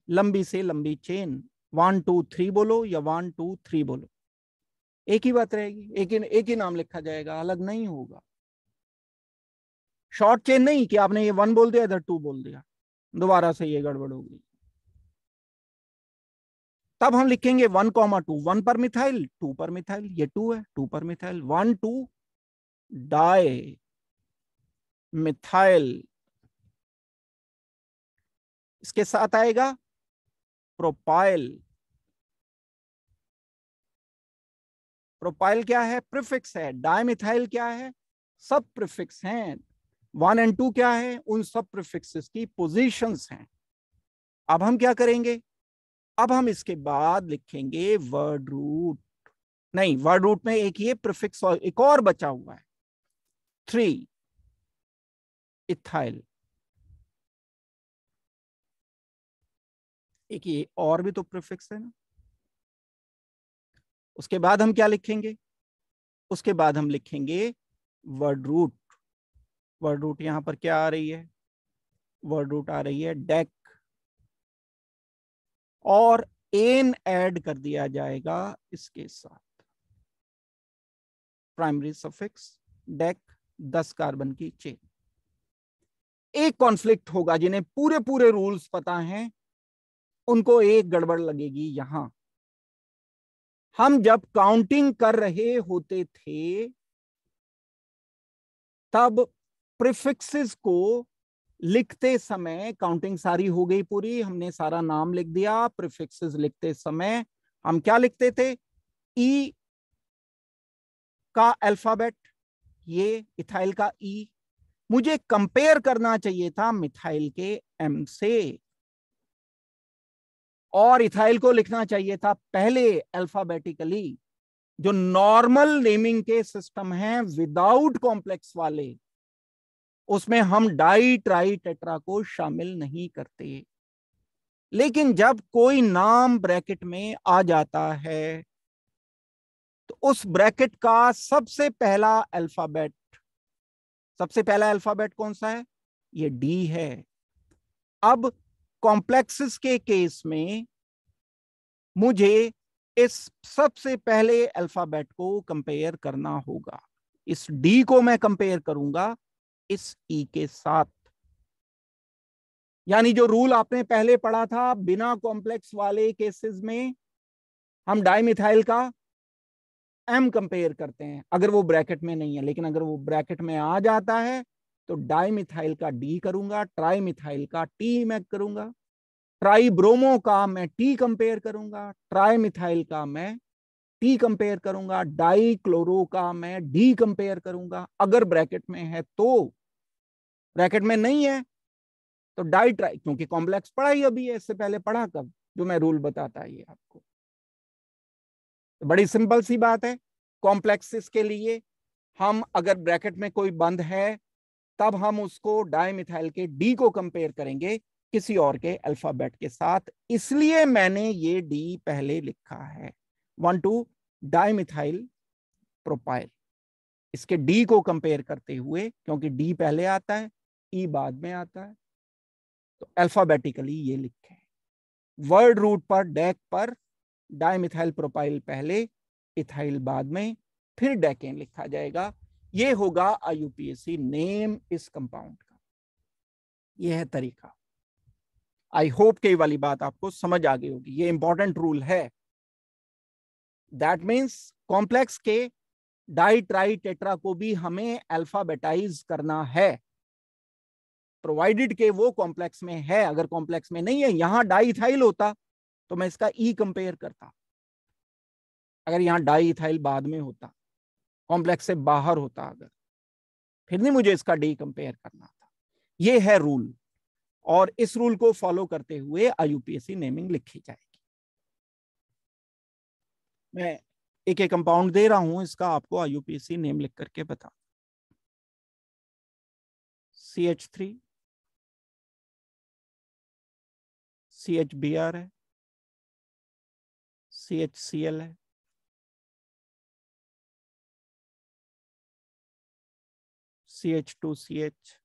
[SPEAKER 1] लंबी से लंबी चेन वन टू थ्री बोलो या वन टू थ्री बोलो एक ही बात रहेगी एक ही एक ही नाम लिखा जाएगा अलग नहीं होगा शॉर्ट चेन नहीं कि आपने ये वन बोल दिया इधर टू बोल दिया दोबारा से ये गड़बड़ हो गई तब हम लिखेंगे वन कॉमा टू वन पर मिथाइल टू पर मिथाइल ये टू है टू पर methyl one two dimethyl इसके साथ आएगा प्रोपाइल प्रोपाइल क्या है प्रिफिक्स है डायमिथाइल क्या है सब प्रिफिक्स हैं वन एंड टू क्या है उन सब प्रिफिक्सेस की पोजीशंस हैं अब हम क्या करेंगे अब हम इसके बाद लिखेंगे वर्ड रूट नहीं वर्ड रूट में एक ये प्रिफिक्स और एक और बचा हुआ है थ्री इथाइल एक ये और भी तो प्रिफिक्स है ना उसके बाद हम क्या लिखेंगे उसके बाद हम लिखेंगे वर्ड रूट वर्ड रूट यहां पर क्या आ रही है वर्ड रूट आ रही है डेक और एन ऐड कर दिया जाएगा इसके साथ प्राइमरी सफिक्स डेक दस कार्बन की चेन एक कॉन्फ्लिक्ट होगा जिन्हें पूरे पूरे रूल्स पता हैं उनको एक गड़बड़ लगेगी यहां हम जब काउंटिंग कर रहे होते थे तब प्रिफिक्सेस को लिखते समय काउंटिंग सारी हो गई पूरी हमने सारा नाम लिख दिया प्रिफिक्सेस लिखते समय हम क्या लिखते थे ई e का अल्फाबेट ये इथाइल का ई e. मुझे कंपेयर करना चाहिए था मिथाइल के एम से और इथाइल को लिखना चाहिए था पहले अल्फाबेटिकली जो नॉर्मल नेमिंग के सिस्टम है विदाउट कॉम्प्लेक्स वाले उसमें हम डाई ट्राई टेट्रा को शामिल नहीं करते लेकिन जब कोई नाम ब्रैकेट में आ जाता है तो उस ब्रैकेट का सबसे पहला अल्फाबेट सबसे पहला अल्फाबेट कौन सा है ये डी है अब कॉम्प्लेक्सेस के केस में मुझे इस सबसे पहले अल्फाबेट को कंपेयर करना होगा इस डी को मैं कंपेयर करूंगा इस ई के साथ यानी जो रूल आपने पहले पढ़ा था बिना कॉम्प्लेक्स वाले केसेस में हम डाइमिथाइल का एम कंपेयर करते हैं अगर वो ब्रैकेट में नहीं है लेकिन अगर वो ब्रैकेट में आ जाता है तो डाइमिथाइल का डी करूंगा मिथाइल का टी मैं करूंगा ब्रोमो का मैं टी कंपेयर करूंगा मिथाइल का मैं टी कंपेयर करूंगा डाई क्लोरो का मैं डी कंपेयर करूंगा अगर ब्रैकेट में है तो ब्रैकेट में नहीं है तो डाई ट्राई क्योंकि कॉम्प्लेक्स पढ़ा ही अभी है इससे पहले पढ़ा कब जो मैं रूल बताता ये आपको तो बड़ी सिंपल सी बात है कॉम्प्लेक्सिस के लिए हम अगर ब्रैकेट में कोई बंद है तब हम उसको मिथाइल के डी को कंपेयर करेंगे किसी और के अल्फाबेट के साथ इसलिए मैंने ये डी पहले लिखा है वन टू डाइमिथाइल प्रोपाइल इसके डी को कंपेयर करते हुए क्योंकि डी पहले आता है ई e बाद में आता है तो अल्फाबेटिकली ये लिखे वर्ड रूट पर डेक पर डाइमिथाइल प्रोपाइल पहले इथाइल बाद में फिर डेकेन लिखा जाएगा ये होगा आईयूपीएससी नेम इस कंपाउंड का ये है तरीका आई होप के वाली बात आपको समझ आ गई होगी ये इंपॉर्टेंट रूल है दैट मीन्स कॉम्प्लेक्स के डाई ट्राई टेट्रा को भी हमें अल्फाबेटाइज करना है प्रोवाइडेड के वो कॉम्प्लेक्स में है अगर कॉम्प्लेक्स में नहीं है यहां डाईथाइल होता तो मैं इसका ई e कंपेयर करता अगर यहां डाईथाइल बाद में होता कॉम्प्लेक्स से बाहर होता अगर फिर नहीं मुझे इसका डी कंपेयर करना था ये है रूल और इस रूल को फॉलो करते हुए यूपीएससी नेमिंग लिखी जाएगी मैं एक एक कंपाउंड दे रहा हूं इसका आपको सी नेम लिख करके बता C H three C H B R है सी एच सी एल है C H two C H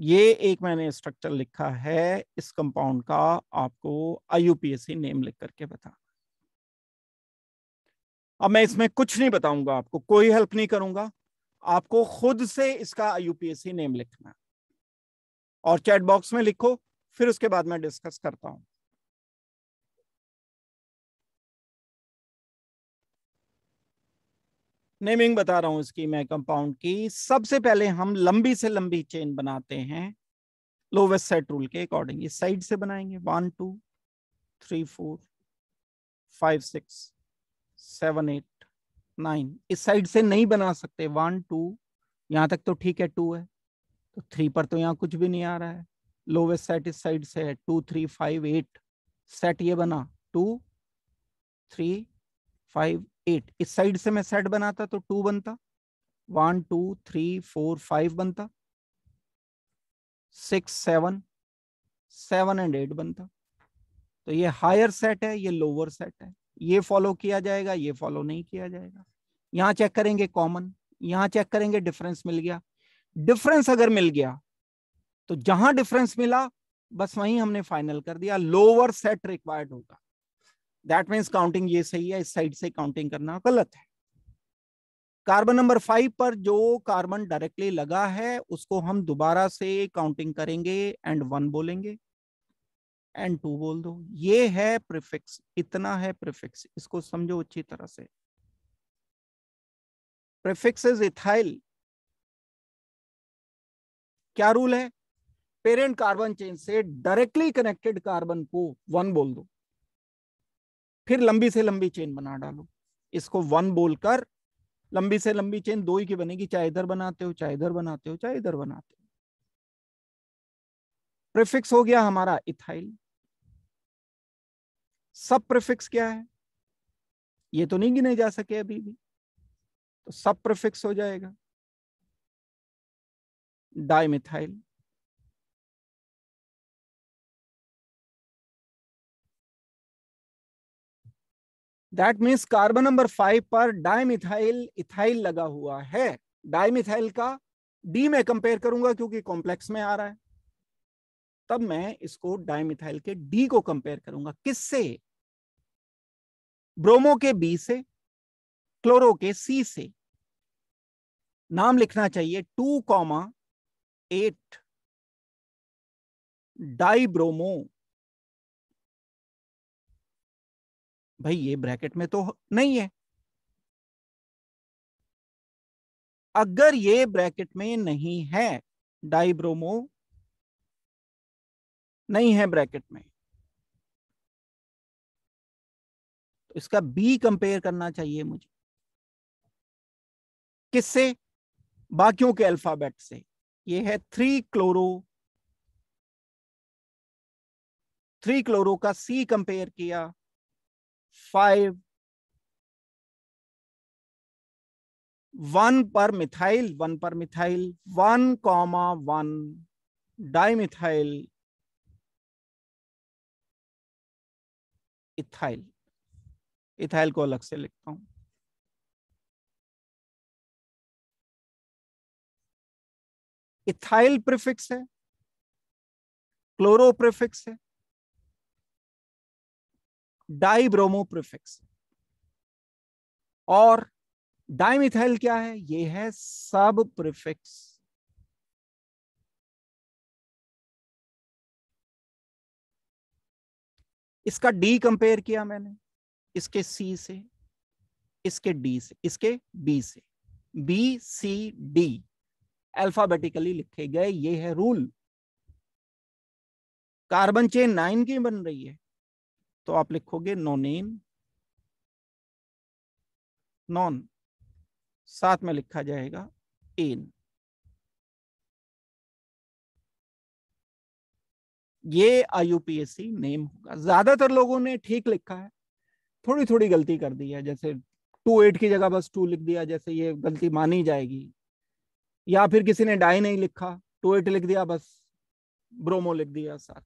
[SPEAKER 1] ये एक मैंने स्ट्रक्चर लिखा है इस कंपाउंड का आपको आईयूपीएससी नेम लिख करके बता अब मैं इसमें कुछ नहीं बताऊंगा आपको कोई हेल्प नहीं करूंगा आपको खुद से इसका आईयूपीएससी नेम लिखना और चैट बॉक्स में लिखो फिर उसके बाद मैं डिस्कस करता हूं नेमिंग बता रहा हूं इसकी मैं कंपाउंड की सबसे पहले हम लंबी से लंबी चेन बनाते हैं लोवेस्ट सेट रूल के अकॉर्डिंग इस साइड से बनाएंगे one two three four five six seven eight nine इस साइड से नहीं बना सकते वन टू यहाँ तक तो ठीक है टू है तो थ्री पर तो यहाँ कुछ भी नहीं आ रहा है लोवेस्ट सेट इस साइड से है two three five eight set ये बना टू थ्री फाइव एट इस साइड से मैं सेट बनाता तो टू बनता one two three four five बनता six seven seven and eight बनता तो ये हायर सेट है ये लोअर सेट है ये फॉलो किया जाएगा ये फॉलो नहीं किया जाएगा यहाँ चेक करेंगे कॉमन यहाँ चेक करेंगे डिफरेंस मिल गया डिफरेंस अगर मिल गया तो जहां डिफरेंस मिला बस वहीं हमने फाइनल कर दिया लोअर सेट रिक्वायर्ड होगा दैट मीन्स काउंटिंग ये सही है इस साइड से काउंटिंग करना गलत है कार्बन नंबर फाइव पर जो कार्बन डायरेक्टली लगा है उसको हम दोबारा से काउंटिंग करेंगे एंड वन बोलेंगे एंड टू बोल दो ये है प्रिफिक्स इतना है प्रिफिक्स इसको समझो अच्छी तरह से प्रिफिक्स इज इथाइल क्या रूल है पेरेंट कार्बन चेन से डायरेक्टली कनेक्टेड कार्बन को वन बोल दो फिर लंबी से लंबी चेन बना डालो इसको वन बोलकर लंबी से लंबी चेन दो ही की बनेगी चाहे इधर बनाते हो चाहे इधर बनाते हो चाहे इधर बनाते हो प्रिफिक्स हो गया हमारा इथाइल सब प्रिफिक्स क्या है ये तो नहीं गिने जा सके अभी भी तो सब प्रिफिक्स हो जाएगा dimethyl that means carbon number five पर डायमिथाइल इथाइल लगा हुआ है डायमिथाइल का डी में कंपेयर करूंगा क्योंकि कॉम्प्लेक्स में आ रहा है तब मैं इसको डायमिथाइल के डी को कंपेयर करूंगा किससे ब्रोमो के बी से क्लोरो के सी से नाम लिखना चाहिए टू कॉमा एट डाइब्रोमो भाई ये ब्रैकेट में तो नहीं है अगर ये ब्रैकेट में नहीं है डाइब्रोमो नहीं है ब्रैकेट में तो इसका बी कंपेयर करना चाहिए मुझे किससे बाकियों के अल्फाबेट से ये है थ्री क्लोरो थ्री क्लोरो का सी कंपेयर किया five one per methyl one per methyl one comma one dimethyl ethyl ethyl को अलग से लिखता हूं इथाइल प्रिफिक्स है क्लोरो प्रिफिक्स है डाइब्रोमो प्रिफिक्स और डाइमिथाइल क्या है ये है सब प्रिफिक्स इसका डी कंपेयर किया मैंने इसके सी से इसके डी से इसके बी से बी सी डी अल्फाबेटिकली लिखे गए ये है रूल कार्बन चेन नाइन की बन रही है तो आप लिखोगे नेम नॉन साथ में लिखा जाएगा एन ये आईयूपीएससी नेम होगा ज्यादातर लोगों ने ठीक लिखा है थोड़ी थोड़ी गलती कर दी है जैसे टू एट की जगह बस टू लिख दिया जैसे ये गलती मानी जाएगी या फिर किसी ने डाई नहीं लिखा टू एट लिख दिया बस ब्रोमो लिख दिया साथ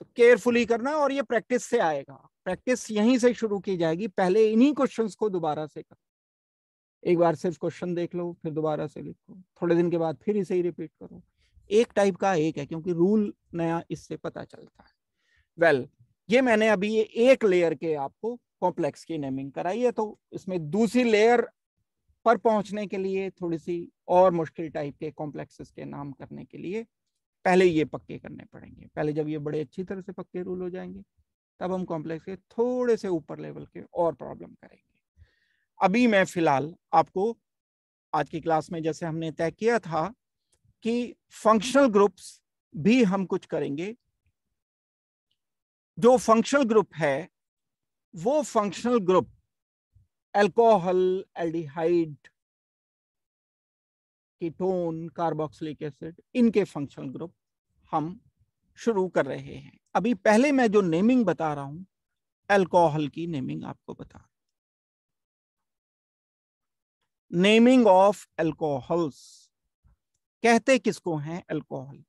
[SPEAKER 1] तो केयरफुली करना और ये प्रैक्टिस से आएगा प्रैक्टिस यहीं से शुरू की जाएगी पहले इन्हीं क्वेश्चंस को दोबारा से कर एक बार सिर्फ क्वेश्चन देख लो फिर दोबारा से लिखो थोड़े दिन के बाद फिर इसे ही रिपीट करो एक टाइप का एक है क्योंकि रूल नया इससे पता चलता है वेल well, ये मैंने अभी ये एक लेयर के आपको कॉम्प्लेक्स की नेमिंग कराई है तो इसमें दूसरी लेयर पर पहुंचने के लिए थोड़ी सी और मुश्किल टाइप के कॉम्प्लेक्सेस के नाम करने के लिए पहले ये पक्के करने पड़ेंगे पहले जब ये बड़े अच्छी तरह से पक्के रूल हो जाएंगे तब हम कॉम्प्लेक्स के थोड़े से ऊपर लेवल के और प्रॉब्लम करेंगे अभी मैं फिलहाल आपको आज की क्लास में जैसे हमने तय किया था कि फंक्शनल ग्रुप्स भी हम कुछ करेंगे जो फंक्शनल ग्रुप है वो functional group alcohol aldehyde ketone carboxylic acid इनके फंक्शनल ग्रुप हम शुरू कर रहे हैं अभी पहले मैं जो नेमिंग बता रहा हूं एल्कोहल की नेमिंग आपको बता रहा नेमिंग ऑफ एल्कोहल्स कहते किसको हैं एल्कोहल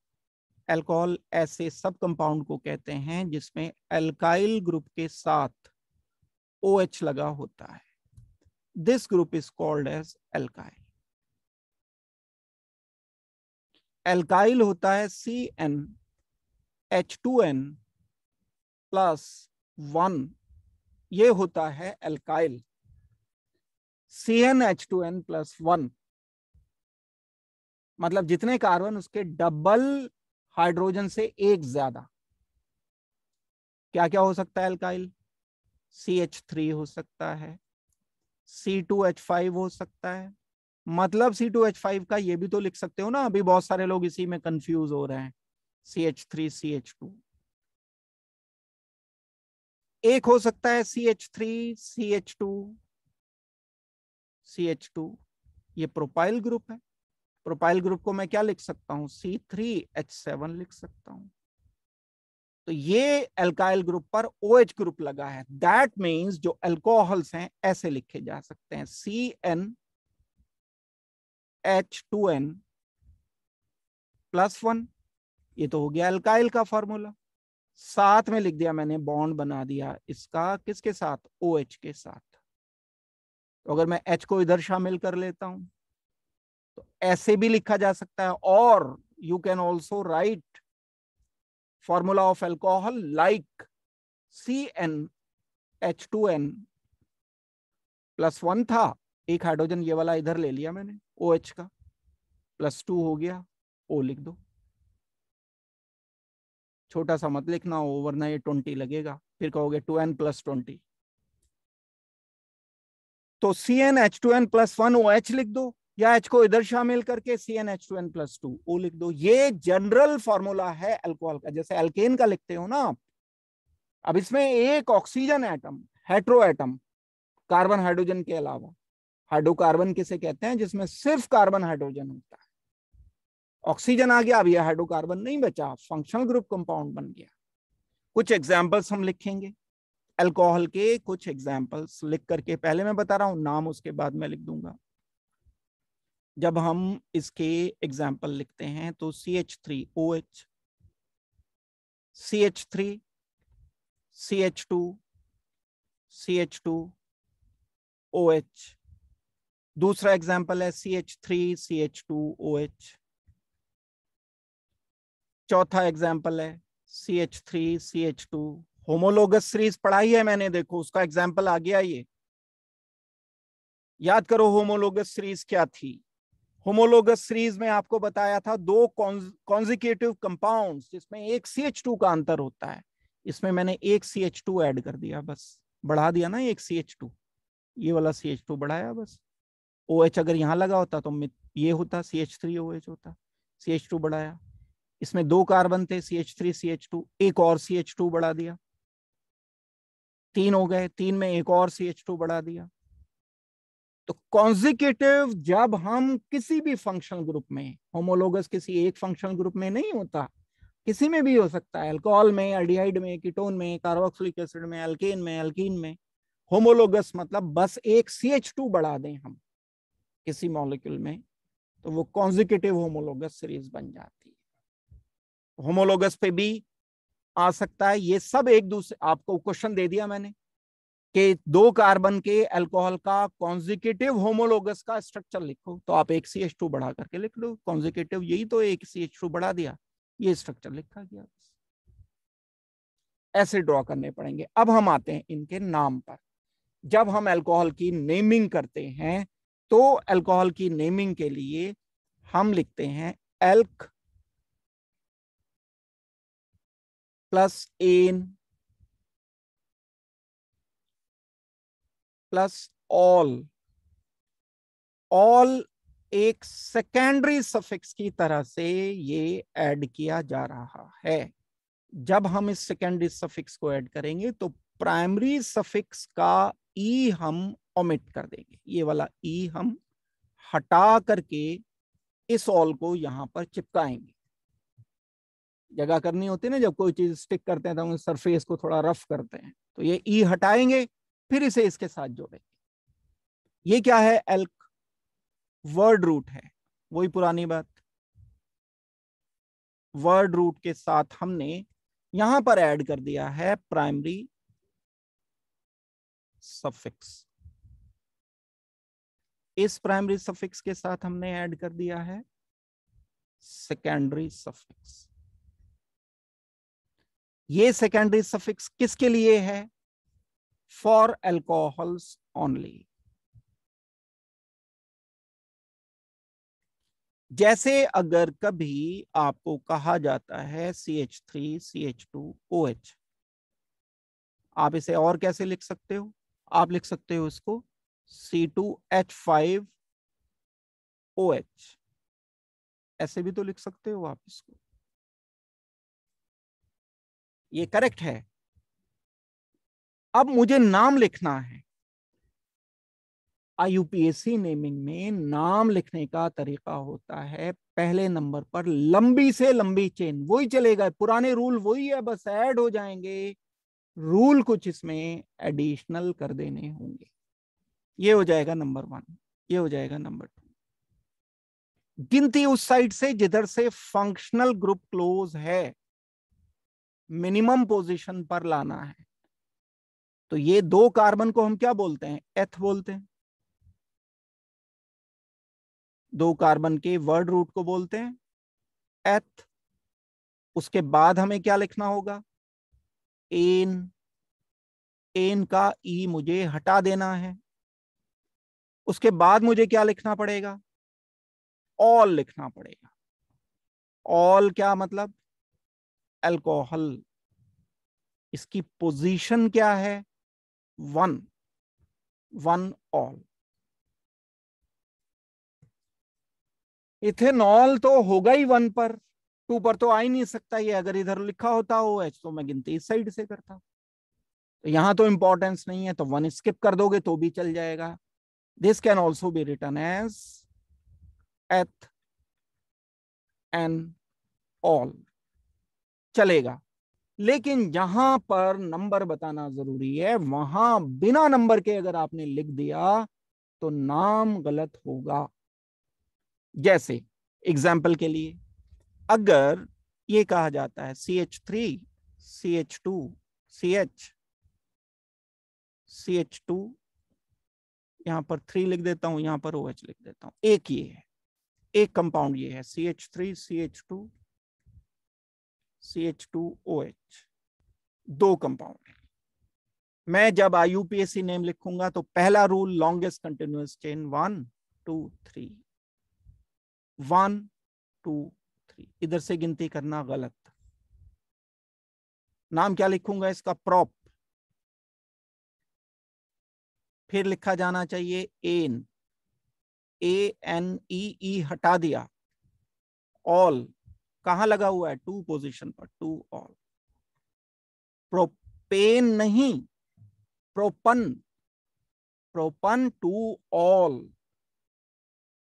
[SPEAKER 1] एल्कोहल ऐसे सब कंपाउंड को कहते हैं जिसमें एल्काइल ग्रुप के साथ ओ OH लगा होता है this group is called as alkyl alkyl होता है C N H two N plus one ये होता है alkyl C N H two N plus one मतलब जितने कार्बन उसके डबल हाइड्रोजन से एक ज्यादा क्या क्या हो सकता है एल्काइल सी एच थ्री हो सकता है सी टू एच फाइव हो सकता है मतलब सी टू एच फाइव का ये भी तो लिख सकते हो ना अभी बहुत सारे लोग इसी में कंफ्यूज हो रहे हैं C H three C H two एक हो सकता है C H three C H two C H two ये प्रोपाइल ग्रुप है प्रोपाइल ग्रुप को मैं क्या लिख सकता हूं सी थ्री एच सेवन लिख सकता हूं तो ये एल्काइल ग्रुप पर ओ OH ग्रुप लगा है दैट मीन्स जो एल्कोहल्स हैं ऐसे लिखे जा सकते हैं C N H two N plus one ये तो हो गया अल्काइल का फॉर्मूला साथ में लिख दिया मैंने बॉन्ड बना दिया इसका किसके साथ ओ OH के साथ तो अगर मैं एच को इधर शामिल कर लेता हूं तो ऐसे भी लिखा जा सकता है और you can also write formula of alcohol like C N H two N plus one था एक हाइड्रोजन ये वाला इधर ले लिया मैंने ओ OH का प्लस टू हो गया ओ लिख दो छोटा सा मत लिखना हो वरना ये ट्वेंटी लगेगा फिर कहोगे टू एन प्लस ट्वेंटी तो C N H two N plus one O H लिख दो या एच को इधर शामिल करके C N H two N plus two O लिख दो ये जनरल फॉर्मूला है अल्कोहल का जैसे एल्केन का लिखते हो ना आप अब इसमें एक oxygen atom hetero atom carbon hydrogen के अलावा हाइड्रोकार्बन किसे कहते हैं जिसमें सिर्फ कार्बन हाइड्रोजन होता है ऑक्सीजन आ गया अब यह हाइड्रोकार्बन नहीं बचा फंक्शनल ग्रुप कंपाउंड बन गया कुछ एग्जाम्पल्स हम लिखेंगे अल्कोहल के कुछ एग्जाम्पल्स लिख करके पहले मैं बता रहा हूँ नाम उसके बाद मैं लिख दूंगा जब हम इसके एग्जाम्पल लिखते हैं तो C H three O H C H three C H two C H two O H दूसरा एग्जाम्पल है C H three C H two O H चौथा एग्जाम्पल है C H three C H two homologous series पढ़ाई है मैंने देखो उसका example आ गया ये याद करो होमोलोगस सीरीज क्या थी होमोलोगस सीरीज में आपको बताया था दो कॉन्जिक्यूटिव कंपाउंड जिसमें एक सी एच टू का अंतर होता है इसमें मैंने एक सी एच टू एड कर दिया बस बढ़ा दिया ना एक सी एच टू ये वाला सी एच टू बढ़ाया बस ओ एच अगर यहाँ लगा होता तो ये होता C H three O H होता सी एच टू बढ़ाया इसमें दो कार्बन थे C H three C H two एक और सी एच टू बढ़ा दिया तीन हो गए तीन में एक और सी एच टू बढ़ा दिया तो कॉन्जिकेटिव जब हम किसी भी फंक्शनल ग्रुप में होमोलोगस किसी एक फंक्शनल ग्रुप में नहीं होता किसी में भी हो सकता है अल्कोहल में अल्डिहाइड में कीटोन में कार्बोक्सिलिक एसिड में एल्केन में एल्कीन में होमोलोगस मतलब बस एक सी एच टू बढ़ा दें हम किसी मॉलिक्यूल में तो वो कॉन्जिकेटिव होमोलोगस सीरीज बन जाती है होमोलोगस पे भी आ सकता है ये सब एक दूसरे आपको क्वेश्चन दे दिया मैंने कि दो कार्बन के अल्कोहल का कॉन्जिकेटिव होमोलोगस का स्ट्रक्चर लिखो तो आप एक सी एच टू बढ़ा करके लिख लो कॉन्जिकेटिव यही तो एक सी एच टू बढ़ा दिया ये स्ट्रक्चर लिखा गया ऐसे ड्रॉ करने पड़ेंगे अब हम आते हैं इनके नाम पर जब हम अल्कोहल की नेमिंग करते हैं तो अल्कोहल की नेमिंग के लिए हम लिखते हैं alk plus ane plus ol ol एक सेकेंडरी सफिक्स की तरह से ये ऐड किया जा रहा है जब हम इस सेकेंडरी सफिक्स को ऐड करेंगे तो प्राइमरी सफिक्स का ई e हम ओमिट कर देंगे ये वाला ई e हम हटा करके इस ऑल को यहां पर चिपकाएंगे जगह करनी होती है ना जब कोई चीज स्टिक करते हैं तो हम सरफेस को थोड़ा रफ करते हैं तो ये ई e हटाएंगे फिर इसे इसके साथ जोड़ेंगे ये क्या है एल्क वर्ड रूट है वही पुरानी बात वर्ड रूट के साथ हमने यहां पर ऐड कर दिया है प्राइमरी सफिक्स इस प्राइमरी सफिक्स के साथ हमने ऐड कर दिया है सेकेंडरी सफिक्स ये सेकेंडरी सफिक्स किसके लिए है फॉर एल्कोहल्स ओनली जैसे अगर कभी आपको कहा जाता है C H three C H two O H आप इसे और कैसे लिख सकते हो आप लिख सकते हो इसको C2H5OH ऐसे भी तो लिख सकते हो आप इसको ये करेक्ट है अब मुझे नाम लिखना है यूपीएससी नेमिंग में नाम लिखने का तरीका होता है पहले नंबर पर लंबी से लंबी चेन वही चलेगा पुराने रूल वही है बस ऐड हो जाएंगे रूल कुछ इसमें एडिशनल कर देने होंगे ये हो जाएगा नंबर वन ये हो जाएगा नंबर टू गिनती उस साइड से जिधर से फंक्शनल ग्रुप क्लोज है मिनिमम पोजीशन पर लाना है तो ये दो कार्बन को हम क्या बोलते हैं एथ बोलते हैं दो कार्बन के वर्ड रूट को बोलते हैं एथ उसके बाद हमें क्या लिखना होगा एन एन का ई e मुझे हटा देना है उसके बाद मुझे क्या लिखना पड़ेगा ऑल लिखना पड़ेगा ऑल क्या मतलब एल्कोहल इसकी पोजीशन क्या है वन वन ऑल इथेनॉल तो होगा ही वन पर टू पर तो आ ही नहीं सकता ये अगर इधर लिखा होता हो एच तो मैं गिनती इस साइड से करता तो यहां तो इंपॉर्टेंस नहीं है तो वन स्किप कर दोगे तो भी चल जाएगा This can also be written as at and all चलेगा लेकिन जहां पर नंबर बताना जरूरी है वहां बिना नंबर के अगर आपने लिख दिया तो नाम गलत होगा जैसे एग्जाम्पल के लिए अगर ये कहा जाता है C H three C H two C H C H two यहाँ पर थ्री लिख देता हूँ यहाँ पर ओ OH लिख देता हूँ एक ये है एक कंपाउंड ये है C H three C H two C H two O H दो कंपाउंड मैं जब आई यूपीएससी नेम लिखूंगा तो पहला rule longest continuous chain one two three one two three इधर से गिनती करना गलत नाम क्या लिखूंगा इसका प्रॉप फिर लिखा जाना चाहिए एन ए एन ई ई हटा दिया ऑल कहा लगा हुआ है टू पोजीशन पर टू ऑल प्रोपेन नहीं प्रोपन प्रोपन टू ऑल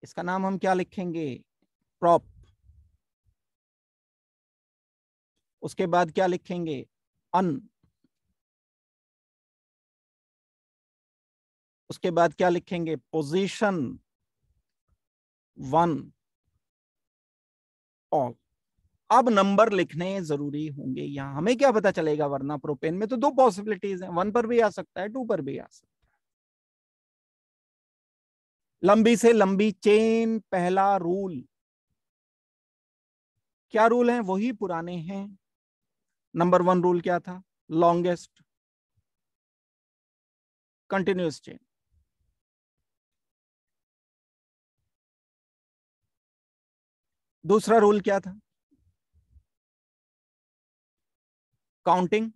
[SPEAKER 1] इसका नाम हम क्या लिखेंगे प्रॉप उसके बाद क्या लिखेंगे अन उसके बाद क्या लिखेंगे पोजीशन वन ऑल अब नंबर लिखने जरूरी होंगे यहां हमें क्या पता चलेगा वरना प्रोपेन में तो दो पॉसिबिलिटीज हैं वन पर भी आ सकता है टू पर भी आ सकता है लंबी से लंबी चेन पहला रूल क्या रूल है वही पुराने हैं नंबर वन रूल क्या था लॉन्गेस्ट कंटिन्यूस चेन दूसरा रूल क्या था counting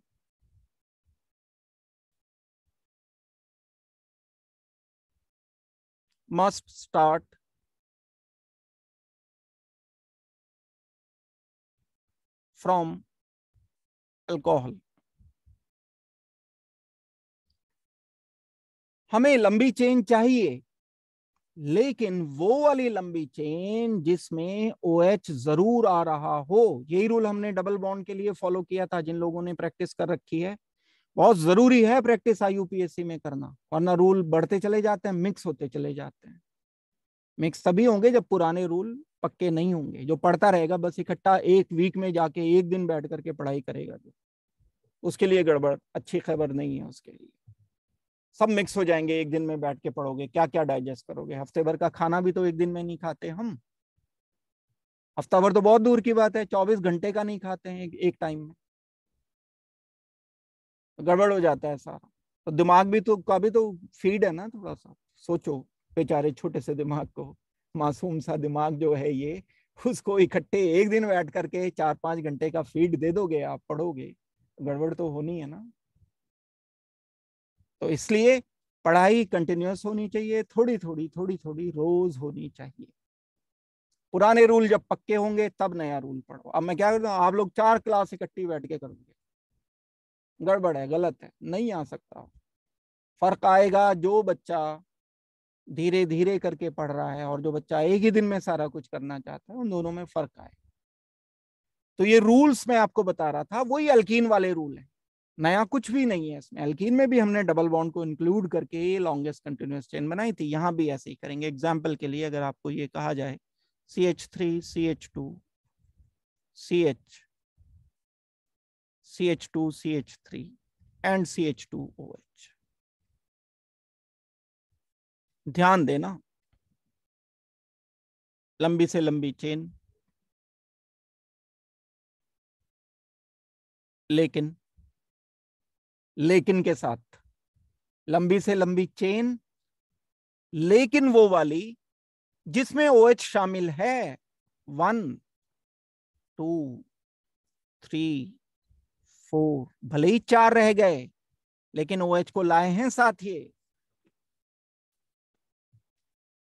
[SPEAKER 1] must start from alcohol हमें लंबी चेन चाहिए लेकिन वो वाली लंबी चेन जिसमें ओ OH जरूर आ रहा हो यही रूल हमने डबल बॉन्ड के लिए फॉलो किया था जिन लोगों ने प्रैक्टिस कर रखी है बहुत जरूरी है प्रैक्टिस आईयूपीएससी में करना वरना रूल बढ़ते चले जाते हैं मिक्स होते चले जाते हैं मिक्स तभी होंगे जब पुराने रूल पक्के नहीं होंगे जो पढ़ता रहेगा बस इकट्ठा एक वीक में जाके एक दिन बैठ करके पढ़ाई करेगा जो उसके लिए गड़बड़ अच्छी खबर नहीं है उसके लिए सब मिक्स हो जाएंगे एक दिन में बैठ के पढ़ोगे क्या क्या डाइजेस्ट करोगे हफ्ते भर का खाना भी तो एक दिन में नहीं खाते हम हफ्ता भर तो बहुत दूर की बात है चौबीस घंटे का नहीं खाते हैं एक, टाइम में तो गड़बड़ हो जाता है सारा तो दिमाग भी तो का भी तो फीड है ना थोड़ा सा सोचो बेचारे छोटे से दिमाग को मासूम सा दिमाग जो है ये उसको इकट्ठे एक दिन बैठ करके चार पांच घंटे का फीड दे दोगे आप पढ़ोगे गड़बड़ तो होनी है ना तो इसलिए पढ़ाई कंटिन्यूस होनी चाहिए थोड़ी थोड़ी थोड़ी थोड़ी रोज होनी चाहिए पुराने रूल जब पक्के होंगे तब नया रूल पढ़ो अब मैं क्या करता हूँ आप लोग चार क्लास इकट्ठी बैठ के करोगे गड़बड़ है गलत है नहीं आ सकता फर्क आएगा जो बच्चा धीरे धीरे करके पढ़ रहा है और जो बच्चा एक ही दिन में सारा कुछ करना चाहता है उन दोनों में फर्क आए तो ये रूल्स मैं आपको बता रहा था वही अल्किन वाले रूल है नया कुछ भी नहीं है इसमें एल्किन में भी हमने डबल बॉन्ड को इंक्लूड करके लॉन्गेस्ट कंटिन्यूस चेन बनाई थी यहाँ भी ऐसे ही करेंगे एग्जाम्पल के लिए अगर आपको ये कहा जाए C H three C H two C H C H two C H three and C H two O H ध्यान देना लंबी से लंबी चेन लेकिन लेकिन के साथ लंबी से लंबी चेन लेकिन वो वाली जिसमें ओ OH शामिल है वन टू थ्री फोर भले ही चार रह गए लेकिन ओ OH को लाए हैं साथ ये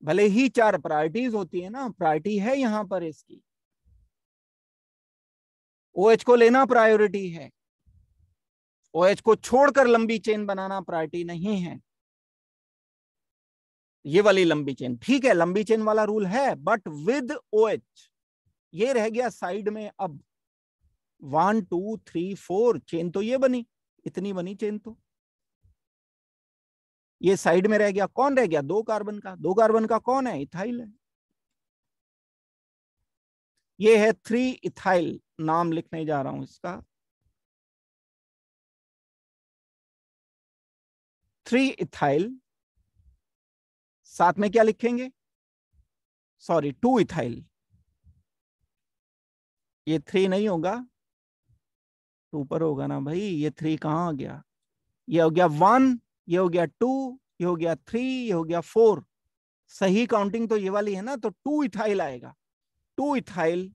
[SPEAKER 1] भले ही चार प्रायोरिटीज होती है ना प्रायोरिटी है यहां पर इसकी ओ OH को लेना प्रायोरिटी है ओएच को छोड़कर लंबी चेन बनाना प्रायोरिटी नहीं है ये वाली लंबी चेन ठीक है लंबी चेन वाला रूल है बट विद ओएच ये रह गया साइड में अब one two three four chain तो ये बनी इतनी बनी चेन तो ये साइड में रह गया कौन रह गया दो कार्बन का दो कार्बन का कौन है इथाइल है ये है थ्री इथाइल नाम लिखने जा रहा हूं इसका थ्री इथाइल साथ में क्या लिखेंगे सॉरी टू इथाइल ये थ्री नहीं होगा टू पर होगा ना भाई ये थ्री कहां आ गया ये हो गया वन ये हो गया टू ये हो गया थ्री ये हो गया फोर सही काउंटिंग तो ये वाली है ना तो टू इथाइल आएगा टू इथाइल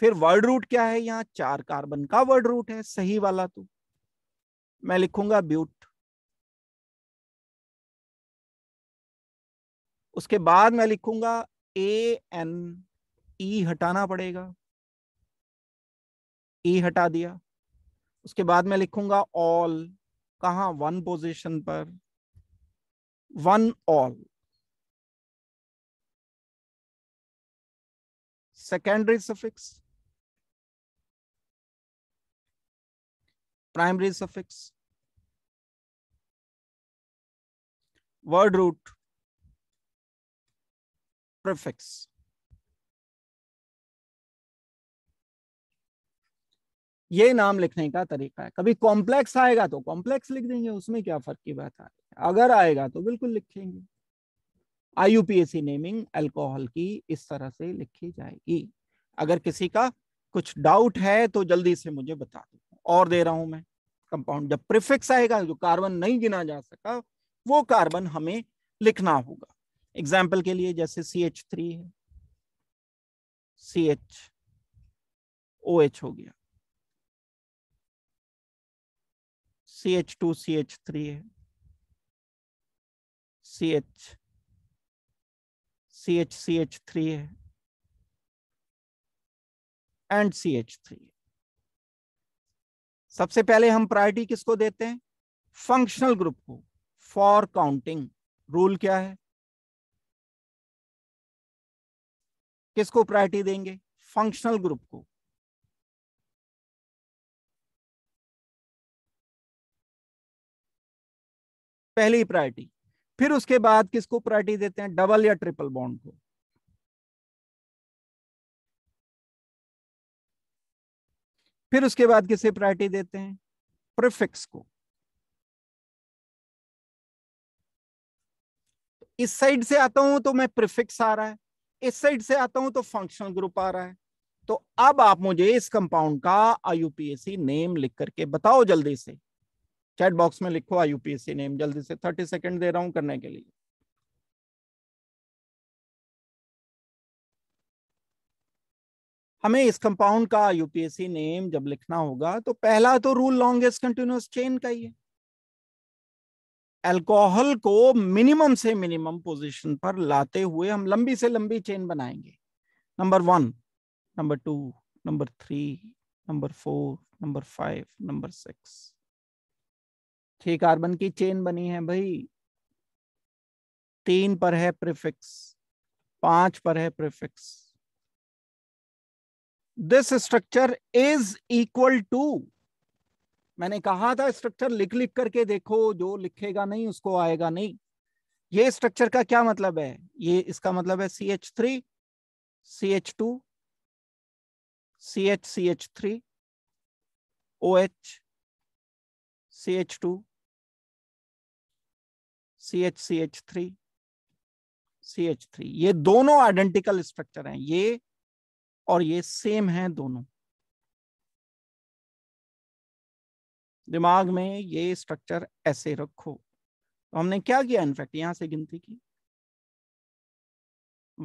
[SPEAKER 1] फिर वर्ड रूट क्या है यहां चार कार्बन का वर्ड रूट है सही वाला तो मैं लिखूंगा ब्यूट उसके बाद मैं लिखूंगा ए एन ई हटाना पड़ेगा ई e हटा दिया उसके बाद मैं लिखूंगा ऑल कहा वन पोजीशन पर one ol secondary suffix primary suffix word root prefix. ये नाम लिखने का तरीका है कभी कॉम्प्लेक्स आएगा तो कॉम्प्लेक्स लिख देंगे उसमें क्या फर्क की बात आ रही है अगर आएगा तो बिल्कुल लिखेंगे आई नेमिंग अल्कोहल की इस तरह से लिखी जाएगी अगर किसी का कुछ डाउट है तो जल्दी से मुझे बता दो और दे रहा हूं मैं कंपाउंड जब प्रिफिक्स आएगा जो कार्बन नहीं गिना जा सका वो कार्बन हमें लिखना होगा एग्जाम्पल के लिए जैसे सी एच थ्री है सी एच ओ एच हो गया C H two C H three है C H C H C H three है एंड सी एच थ्री सबसे पहले हम प्रायोरिटी किसको देते हैं फंक्शनल ग्रुप को फॉर काउंटिंग रूल क्या है किसको प्रायोरिटी देंगे फंक्शनल ग्रुप को पहली प्रायोरिटी फिर उसके बाद किसको प्रायोरिटी देते हैं डबल या ट्रिपल बॉन्ड को फिर उसके बाद किसे प्रायोरिटी देते हैं प्रिफिक्स को इस साइड से आता हूं तो मैं प्रिफिक्स आ रहा है इस साइड से आता हूं तो फंक्शनल ग्रुप आ रहा है तो अब आप मुझे इस कंपाउंड का आई नेम लिख करके बताओ जल्दी से चैट बॉक्स में लिखो आई नेम जल्दी से थर्टी सेकेंड दे रहा हूं करने के लिए हमें इस कंपाउंड का यूपीएससी नेम जब लिखना होगा तो पहला तो रूल लॉन्गेस्ट कंटिन्यूस चेन का ही है अल्कोहल को मिनिमम से मिनिमम पोजीशन पर लाते हुए हम लंबी से लंबी चेन बनाएंगे number one number two number three number four number five number six छह कार्बन की चेन बनी है भाई तीन पर है प्रीफिक्स पांच पर है prefix this structure is equal to मैंने कहा था स्ट्रक्चर लिख लिख करके देखो जो लिखेगा नहीं उसको आएगा नहीं ये स्ट्रक्चर का क्या मतलब है ये इसका मतलब है C H three C H two C H C H three O H C H two C H C H three C H three ये दोनों आइडेंटिकल स्ट्रक्चर हैं ये और ये सेम है दोनों दिमाग में ये स्ट्रक्चर ऐसे रखो तो हमने क्या किया इनफैक्ट यहां से गिनती की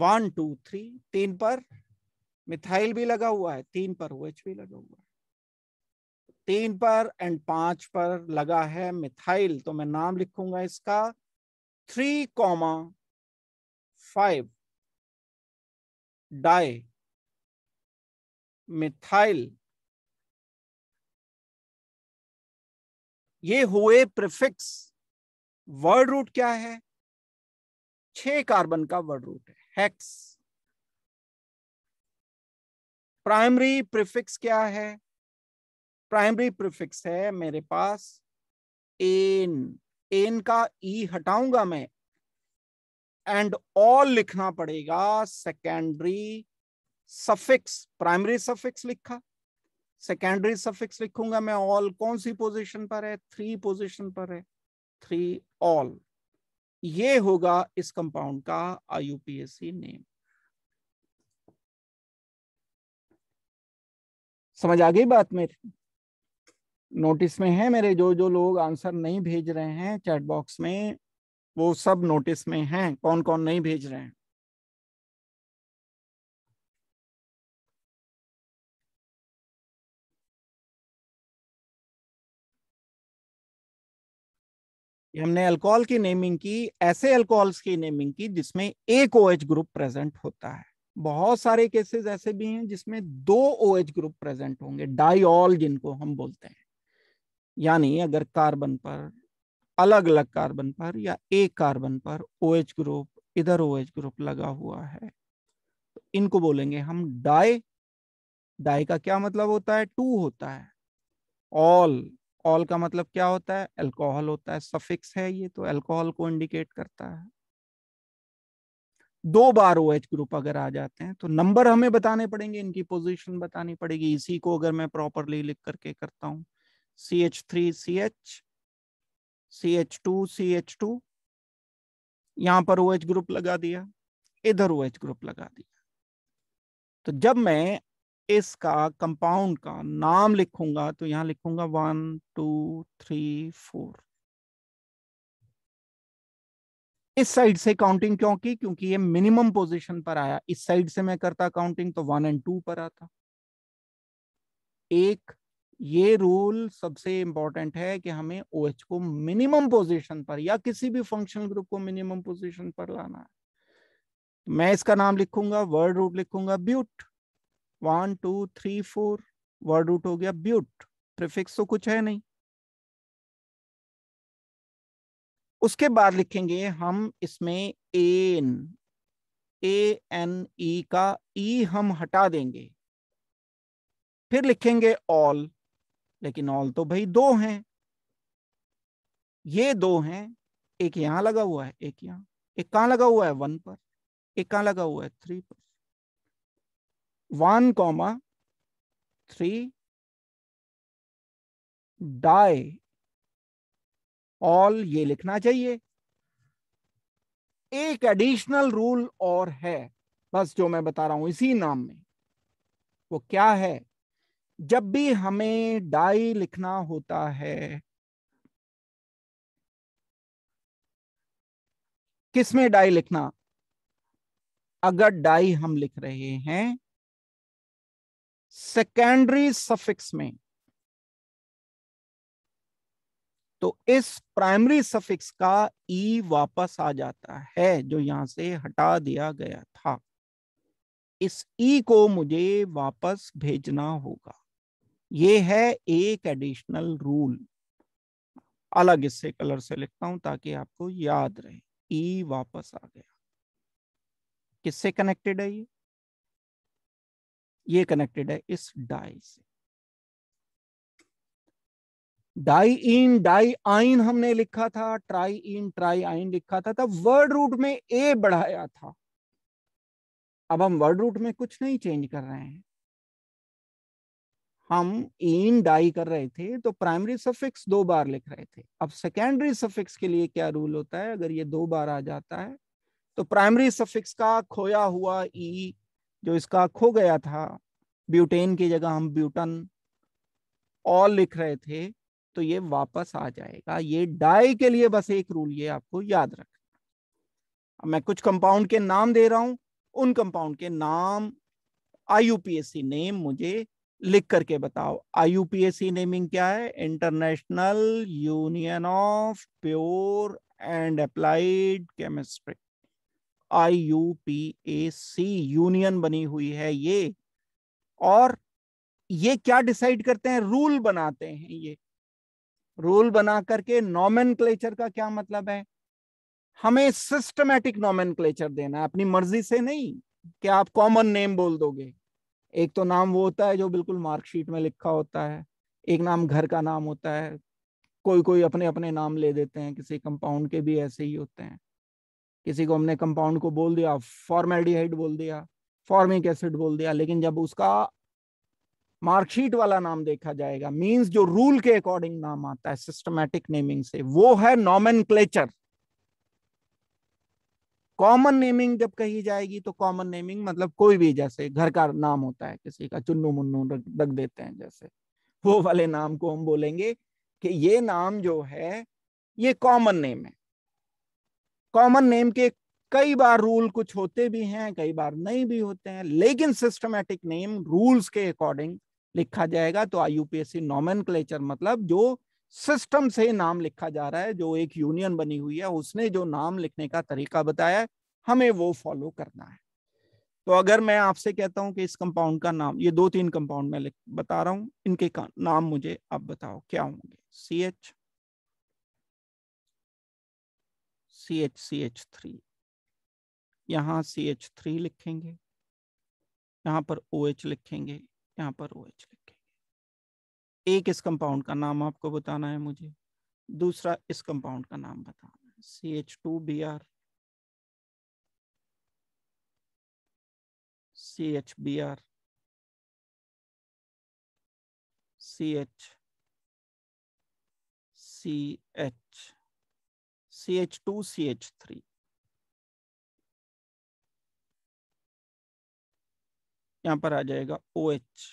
[SPEAKER 1] वन टू थ्री तीन पर मिथाइल भी लगा हुआ है तीन पर ओ भी लगा हुआ है तीन पर एंड पांच पर लगा है मिथाइल तो मैं नाम लिखूंगा इसका three comma five di methyl ये हुए प्रिफिक्स वर्ड रूट क्या है छह कार्बन का वर्ड रूट है हेक्स प्राइमरी प्रिफिक्स क्या है प्राइमरी प्रिफिक्स है मेरे पास एन एन का ई e हटाऊंगा मैं एंड ऑल लिखना पड़ेगा सेकेंडरी सफिक्स प्राइमरी सफिक्स लिखा सेकेंडरी सफिक्स लिखूंगा मैं ऑल कौन सी पोजिशन पर है थ्री पोजिशन पर है थ्री ऑल ये होगा इस कंपाउंड का आई नेम समझ आ गई बात मेरी नोटिस में है मेरे जो जो लोग आंसर नहीं भेज रहे हैं चैट बॉक्स में वो सब नोटिस में हैं कौन कौन नहीं भेज रहे हैं हमने अल्कोहल की नेमिंग की ऐसे अल्कोहल्स की नेमिंग की जिसमें एक ओ OH ग्रुप प्रेजेंट होता है बहुत सारे केसेस ऐसे भी हैं जिसमें दो ओ OH ग्रुप प्रेजेंट होंगे डाइऑल जिनको हम बोलते हैं यानी अगर कार्बन पर अलग अलग कार्बन पर या एक कार्बन पर ओ OH ग्रुप इधर ओ OH ग्रुप लगा हुआ है तो इनको बोलेंगे हम डाई डाई का क्या मतलब होता है टू होता है ऑल ऑल का मतलब क्या होता है अल्कोहल होता है सफिक्स है ये तो अल्कोहल को इंडिकेट करता है दो बार ओ एच ग्रुप अगर आ जाते हैं तो नंबर हमें बताने पड़ेंगे इनकी पोजीशन बतानी पड़ेगी इसी को अगर मैं प्रॉपरली लिख करके करता हूं C H three C H C H two C H two यहां पर ओ एच ग्रुप लगा दिया इधर ओ एच ग्रुप लगा दिया तो जब मैं इसका कंपाउंड का नाम लिखूंगा तो यहां लिखूंगा वन टू थ्री फोर इस साइड से काउंटिंग क्यों की क्योंकि ये मिनिमम पोजीशन पर आया इस साइड से मैं करता काउंटिंग तो वन एंड टू पर आता एक ये रूल सबसे इंपॉर्टेंट है कि हमें ओ OH को मिनिमम पोजीशन पर या किसी भी फंक्शनल ग्रुप को मिनिमम पोजीशन पर लाना है तो मैं इसका नाम लिखूंगा वर्ड रूट लिखूंगा but one two three four word root हो गया ब्यूट प्रिफिक्स तो कुछ है नहीं उसके बाद लिखेंगे हम इसमें एन ए एन ई का ई हम हटा देंगे फिर लिखेंगे ऑल लेकिन ऑल तो भाई दो हैं ये दो हैं एक यहां लगा हुआ है एक यहां एक कहां लगा हुआ है वन पर एक कहां लगा हुआ है थ्री पर one comma three di ol ये लिखना चाहिए एक एडिशनल रूल और है बस जो मैं बता रहा हूं इसी नाम में वो क्या है जब भी हमें डाई लिखना होता है किसमें डाई लिखना अगर डाई हम लिख रहे हैं सेकेंडरी सफिक्स में तो इस प्राइमरी सफिक्स का ई e वापस आ जाता है जो यहां से हटा दिया गया था इस ई e को मुझे वापस भेजना होगा ये है एक एडिशनल रूल अलग इससे कलर से लिखता हूं ताकि आपको याद रहे ई e वापस आ गया किससे कनेक्टेड है ये ये कनेक्टेड है इस डाई से डाई इन डाई आइन हमने लिखा था ट्राई इन ट्राई आइन लिखा था तब वर्ड रूट में ए बढ़ाया था अब हम वर्ड रूट में कुछ नहीं चेंज कर रहे हैं हम इन डाई कर रहे थे तो प्राइमरी सफिक्स दो बार लिख रहे थे अब सेकेंडरी सफिक्स के लिए क्या रूल होता है अगर ये दो बार आ जाता है तो प्राइमरी सफिक्स का खोया हुआ ई e जो इसका खो गया था ब्यूटेन की जगह हम ब्यूटन और लिख रहे थे तो ये वापस आ जाएगा ये डाई के लिए बस एक रूल ये आपको याद रखना मैं कुछ कंपाउंड के नाम दे रहा हूं उन कंपाउंड के नाम सी नेम मुझे लिख करके बताओ सी नेमिंग क्या है International Union of Pure and Applied Chemistry I U P A C union बनी हुई है ये और ये क्या डिसाइड करते हैं रूल बनाते हैं ये रूल बना करके नॉमन का क्या मतलब है हमें सिस्टमेटिक नॉमन देना है अपनी मर्जी से नहीं कि आप कॉमन नेम बोल दोगे एक तो नाम वो होता है जो बिल्कुल मार्कशीट में लिखा होता है एक नाम घर का नाम होता है कोई कोई अपने अपने नाम ले देते हैं किसी कंपाउंड के भी ऐसे ही होते हैं किसी को हमने कंपाउंड को बोल दिया फॉर्मेल्डिहाइड बोल दिया फॉर्मिक एसिड बोल दिया लेकिन जब उसका मार्कशीट वाला नाम देखा जाएगा मींस जो रूल के अकॉर्डिंग नाम आता है सिस्टमैटिक नेमिंग से वो है नॉमन कॉमन नेमिंग जब कही जाएगी तो कॉमन नेमिंग मतलब कोई भी जैसे घर का नाम होता है किसी का चुन्नू मुन्नू रख देते हैं जैसे वो वाले नाम को हम बोलेंगे कि ये नाम जो है ये कॉमन नेम है कॉमन नेम के कई बार रूल कुछ होते भी हैं कई बार नहीं भी होते हैं लेकिन सिस्टमेटिक नेम रूल्स के अकॉर्डिंग लिखा जाएगा तो आई यूपीएससी नॉमन मतलब जो सिस्टम से नाम लिखा जा रहा है जो एक यूनियन बनी हुई है उसने जो नाम लिखने का तरीका बताया है हमें वो फॉलो करना है तो अगर मैं आपसे कहता हूं कि इस कंपाउंड का नाम ये दो तीन कंपाउंड में बता रहा हूं इनके नाम मुझे आप बताओ क्या होंगे C H C H C H three यहाँ सी एच थ्री लिखेंगे यहाँ पर ओ OH लिखेंगे यहाँ पर ओ OH लिखेंगे एक इस कंपाउंड का नाम आपको बताना है मुझे दूसरा इस कंपाउंड का नाम बताना है C H two B R C H B R C H C H CH2, CH3. यहां पर आ जाएगा OH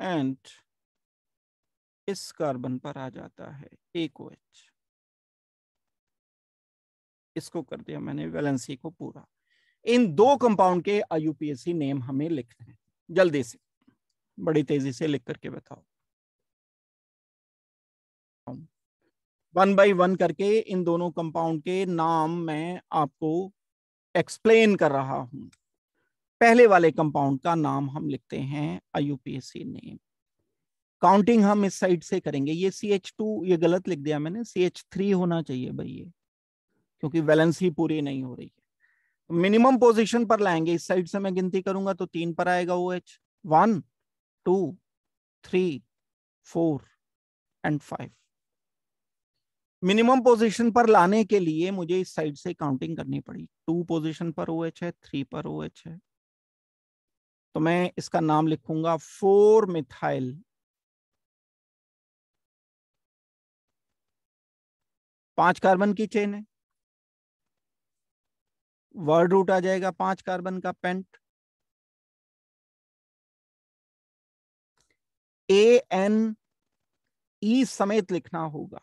[SPEAKER 1] एंड इस कार्बन पर आ जाता है एक OH इसको कर दिया मैंने वैलेंसी को पूरा इन दो कंपाउंड के यूपीएससी नेम हमें लिखने हैं जल्दी से बड़ी तेजी से लिख करके बताओ वन बाई वन करके इन दोनों कंपाउंड के नाम मैं आपको एक्सप्लेन कर रहा हूं पहले वाले कंपाउंड का नाम हम लिखते हैं आईयूपीएससी नेम काउंटिंग हम इस साइड से करेंगे ये सी एच टू ये गलत लिख दिया मैंने सी एच थ्री होना चाहिए भाई ये क्योंकि बैलेंस ही पूरी नहीं हो रही है मिनिमम पोजीशन पर लाएंगे इस साइड से मैं गिनती करूंगा तो तीन पर आएगा O H one two three four and five minimum position पर लाने के लिए मुझे इस साइड से काउंटिंग करनी पड़ी टू पोजीशन पर ओ एच है थ्री पर ओ एच है तो मैं इसका नाम लिखूंगा फोर मिथाइल पांच कार्बन की चेन है वर्ड रूट आ जाएगा पांच कार्बन का पेंट ए एन ई समेत लिखना होगा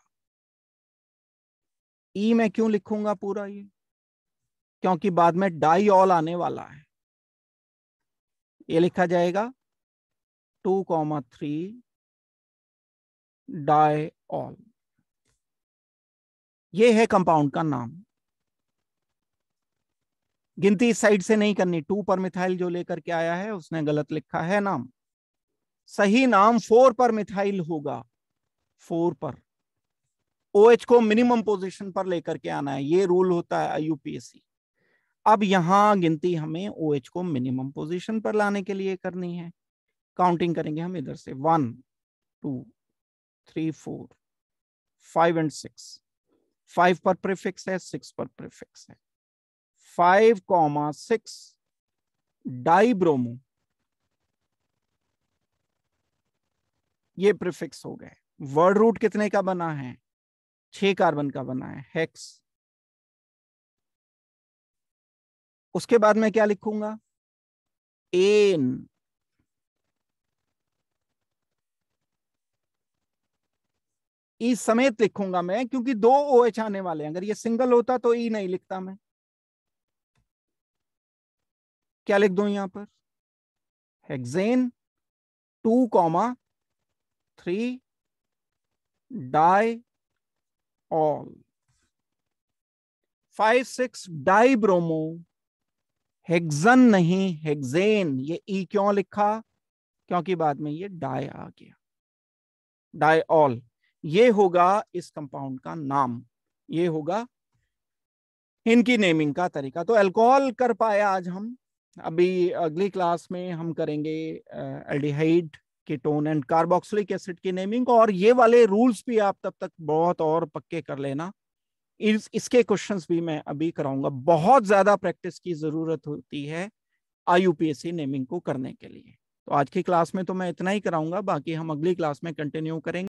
[SPEAKER 1] ई मैं क्यों लिखूंगा पूरा ये क्योंकि बाद में डाई ऑल आने वाला है ये लिखा जाएगा two comma three di ol ये है कंपाउंड का नाम गिनती इस साइड से नहीं करनी टू पर मिथाइल जो लेकर के आया है उसने गलत लिखा है नाम सही नाम फोर पर मिथाइल होगा फोर पर ओएच को मिनिमम पोजीशन पर लेकर के आना है ये रूल होता है आईयूपीएससी अब यहां गिनती हमें ओ को मिनिमम पोजीशन पर लाने के लिए करनी है काउंटिंग करेंगे हम इधर से one two three four five and six five पर प्रीफिक्स है सिक्स पर प्रीफिक्स है फाइव कॉमा सिक्स डाइब्रोमो ये प्रीफिक्स हो गए वर्ड रूट कितने का बना है छह कार्बन का बना है हेक्स उसके बाद मैं क्या लिखूंगा एन ई e समेत लिखूंगा मैं क्योंकि दो ओ एच आने वाले हैं अगर ये सिंगल होता तो ई e नहीं लिखता मैं क्या लिख दू यहां पर hexane two comma three di all. 5,6 dibromo hexane नहीं हेक्सेन ये ई क्यों लिखा क्योंकि बाद में ये डाई आ गया डायऑल ये होगा इस कंपाउंड का नाम ये होगा इनकी नेमिंग का तरीका तो अल्कोहल कर पाए आज हम अभी अगली क्लास में हम करेंगे aldehyde ketone and carboxylic acid की नेमिंग और ये वाले रूल्स भी आप तब तक बहुत और पक्के कर लेना इस इसके क्वेश्चंस भी मैं अभी कराऊंगा बहुत ज्यादा प्रैक्टिस की जरूरत होती है आईयूपीएससी नेमिंग को करने के लिए तो आज की क्लास में तो मैं इतना ही कराऊंगा बाकी हम अगली क्लास में कंटिन्यू करेंगे